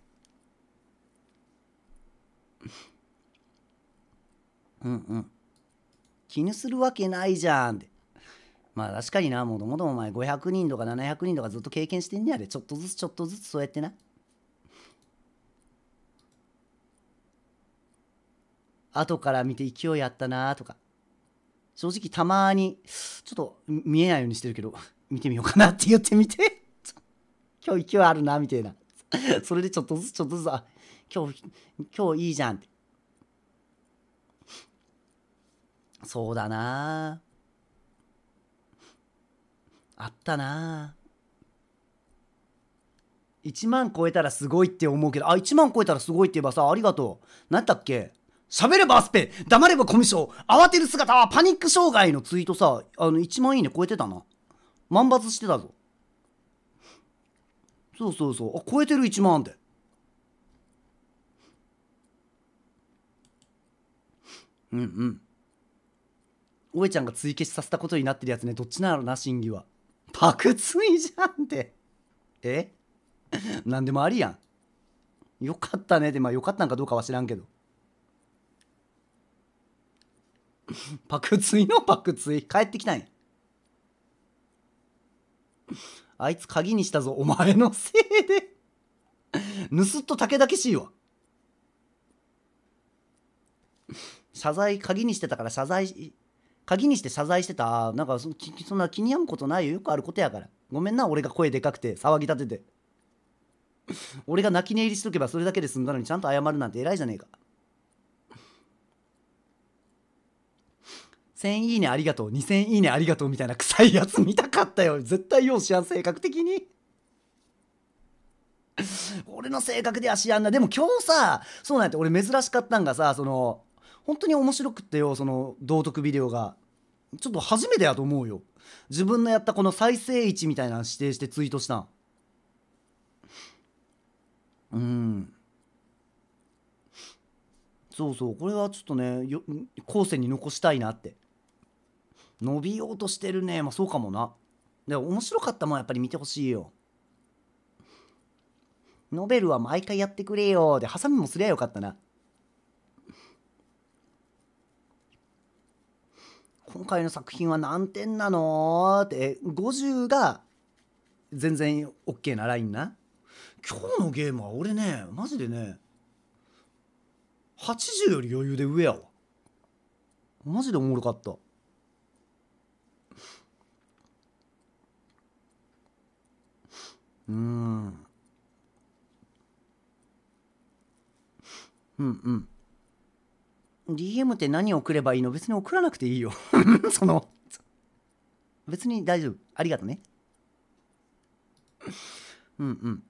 うんうん気にするわけないじゃんってまあ確かになもともとお前500人とか700人とかずっと経験してんねやでちょっとずつちょっとずつそうやってな後から見て勢いあったなとか正直たまにちょっと見えないようにしてるけど見てみようかなって言ってみて 今日勢いあるなみたいなそれでちょっとずつちょっとずつ今日今日いいじゃんってそうだなあったな1万超えたらすごいって思うけどあ1万超えたらすごいって言えばさありがとう何だっけ喋ればアスペ黙ればコミショ慌てる姿はパニック障害のツイートさ、あの、1万いいね超えてたな。万抜してたぞ。そうそうそう。あ、超えてる1万で。うんうん。おえちゃんが追消しさせたことになってるやつね。どっちなのな、審議は。パクついじゃんって。え 何でもありやん。よかったねって、まあよかったんかどうかは知らんけど。パクツイのパクツイ。帰ってきたんや。あいつ鍵にしたぞ。お前のせいで。盗っと竹だけしいわ。謝罪、鍵にしてたから謝罪、鍵にして謝罪してた。なんかそそんな気に病むことないよ。よくあることやから。ごめんな、俺が声でかくて、騒ぎ立てて。俺が泣き寝入りしとけばそれだけで済んだのにちゃんと謝るなんて偉いじゃねえか。1000いいねありがとう2000いいねありがとうみたいな臭いやつ見たかったよ絶対よ、しやん性格的に俺の性格ではしやんなでも今日さそうなんやて俺珍しかったんがさその本当に面白くってよその道徳ビデオがちょっと初めてやと思うよ自分のやったこの再生位置みたいなの指定してツイートしたんうんそうそうこれはちょっとね後世に残したいなって伸びようとしてるね。まあそうかもな。でも面白かったもんやっぱり見てほしいよ。ノベルは毎回やってくれよ。で、ハサミもすりゃよかったな。今回の作品は何点なのって、50が全然 OK なラインな。今日のゲームは俺ね、マジでね、80より余裕で上やわ。マジでおもろかった。うんうんうん DM って何送ればいいの別に送らなくていいよ その別に大丈夫ありがとねうん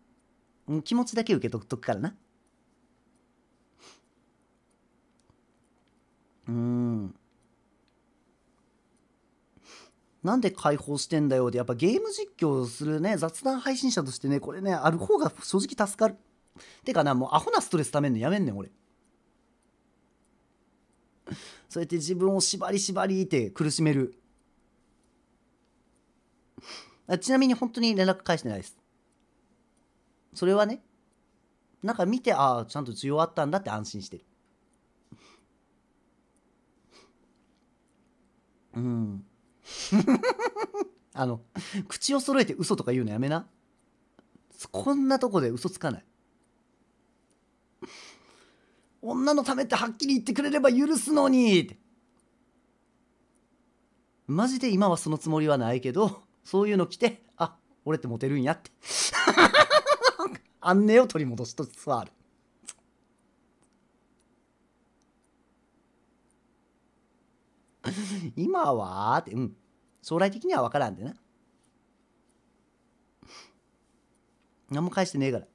うん気持ちだけ受け取っとくからなうんなんで解放してんだよってやっぱゲーム実況するね雑談配信者としてねこれねある方が正直助かるてかなもうアホなストレスためんのやめんねん俺そうやって自分を縛り縛りって苦しめるちなみに本当に連絡返してないですそれはねなんか見てああちゃんと需要あったんだって安心してるうん あの口を揃えて嘘とか言うのやめなこんなとこで嘘つかない女のためってはっきり言ってくれれば許すのにってマジで今はそのつもりはないけどそういうの着てあ俺ってモテるんやって あんねを取り戻しつつある 今はって、うん。将来的には分からんでな。何も返してねえから。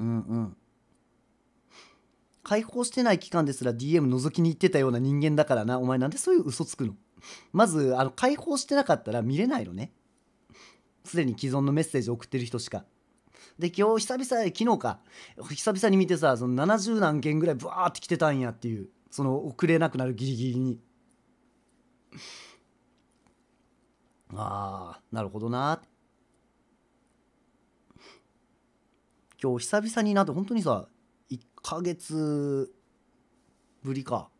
うんうん。解放してない期間ですら DM 覗きに行ってたような人間だからな。お前なんでそういう嘘つくのまず、あの、解放してなかったら見れないのね。すでに既存のメッセージ送ってる人しか。で今日久々昨日か久々に見てさその70何件ぐらいブワーって来てたんやっていうその遅れなくなるギリギリに。ああなるほどな今日久々になって本当にさ1ヶ月ぶりか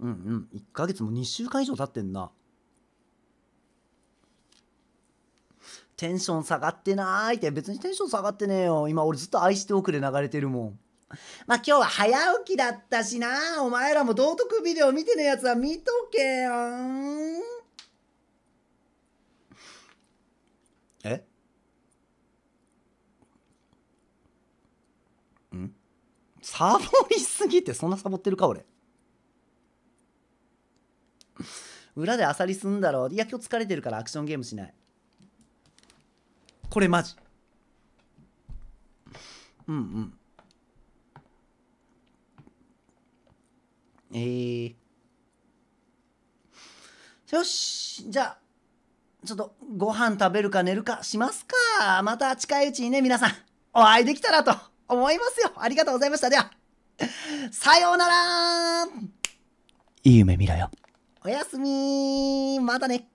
うんうん1ヶ月も2週間以上経ってんなテンション下がってないって、別にテンション下がってねえよ。今俺ずっと愛しておくで流れてるもん。まあ今日は早起きだったしな。お前らも道徳ビデオ見てねえやつは見とけよ。えんサボりすぎてそんなサボってるか俺。裏であさりすんだろ。いや今日疲れてるからアクションゲームしない。これマジうんうんえー、よしじゃあちょっとご飯食べるか寝るかしますかまた近いうちにね皆さんお会いできたらと思いますよありがとうございましたではさようならいい夢見ろよおやすみまたね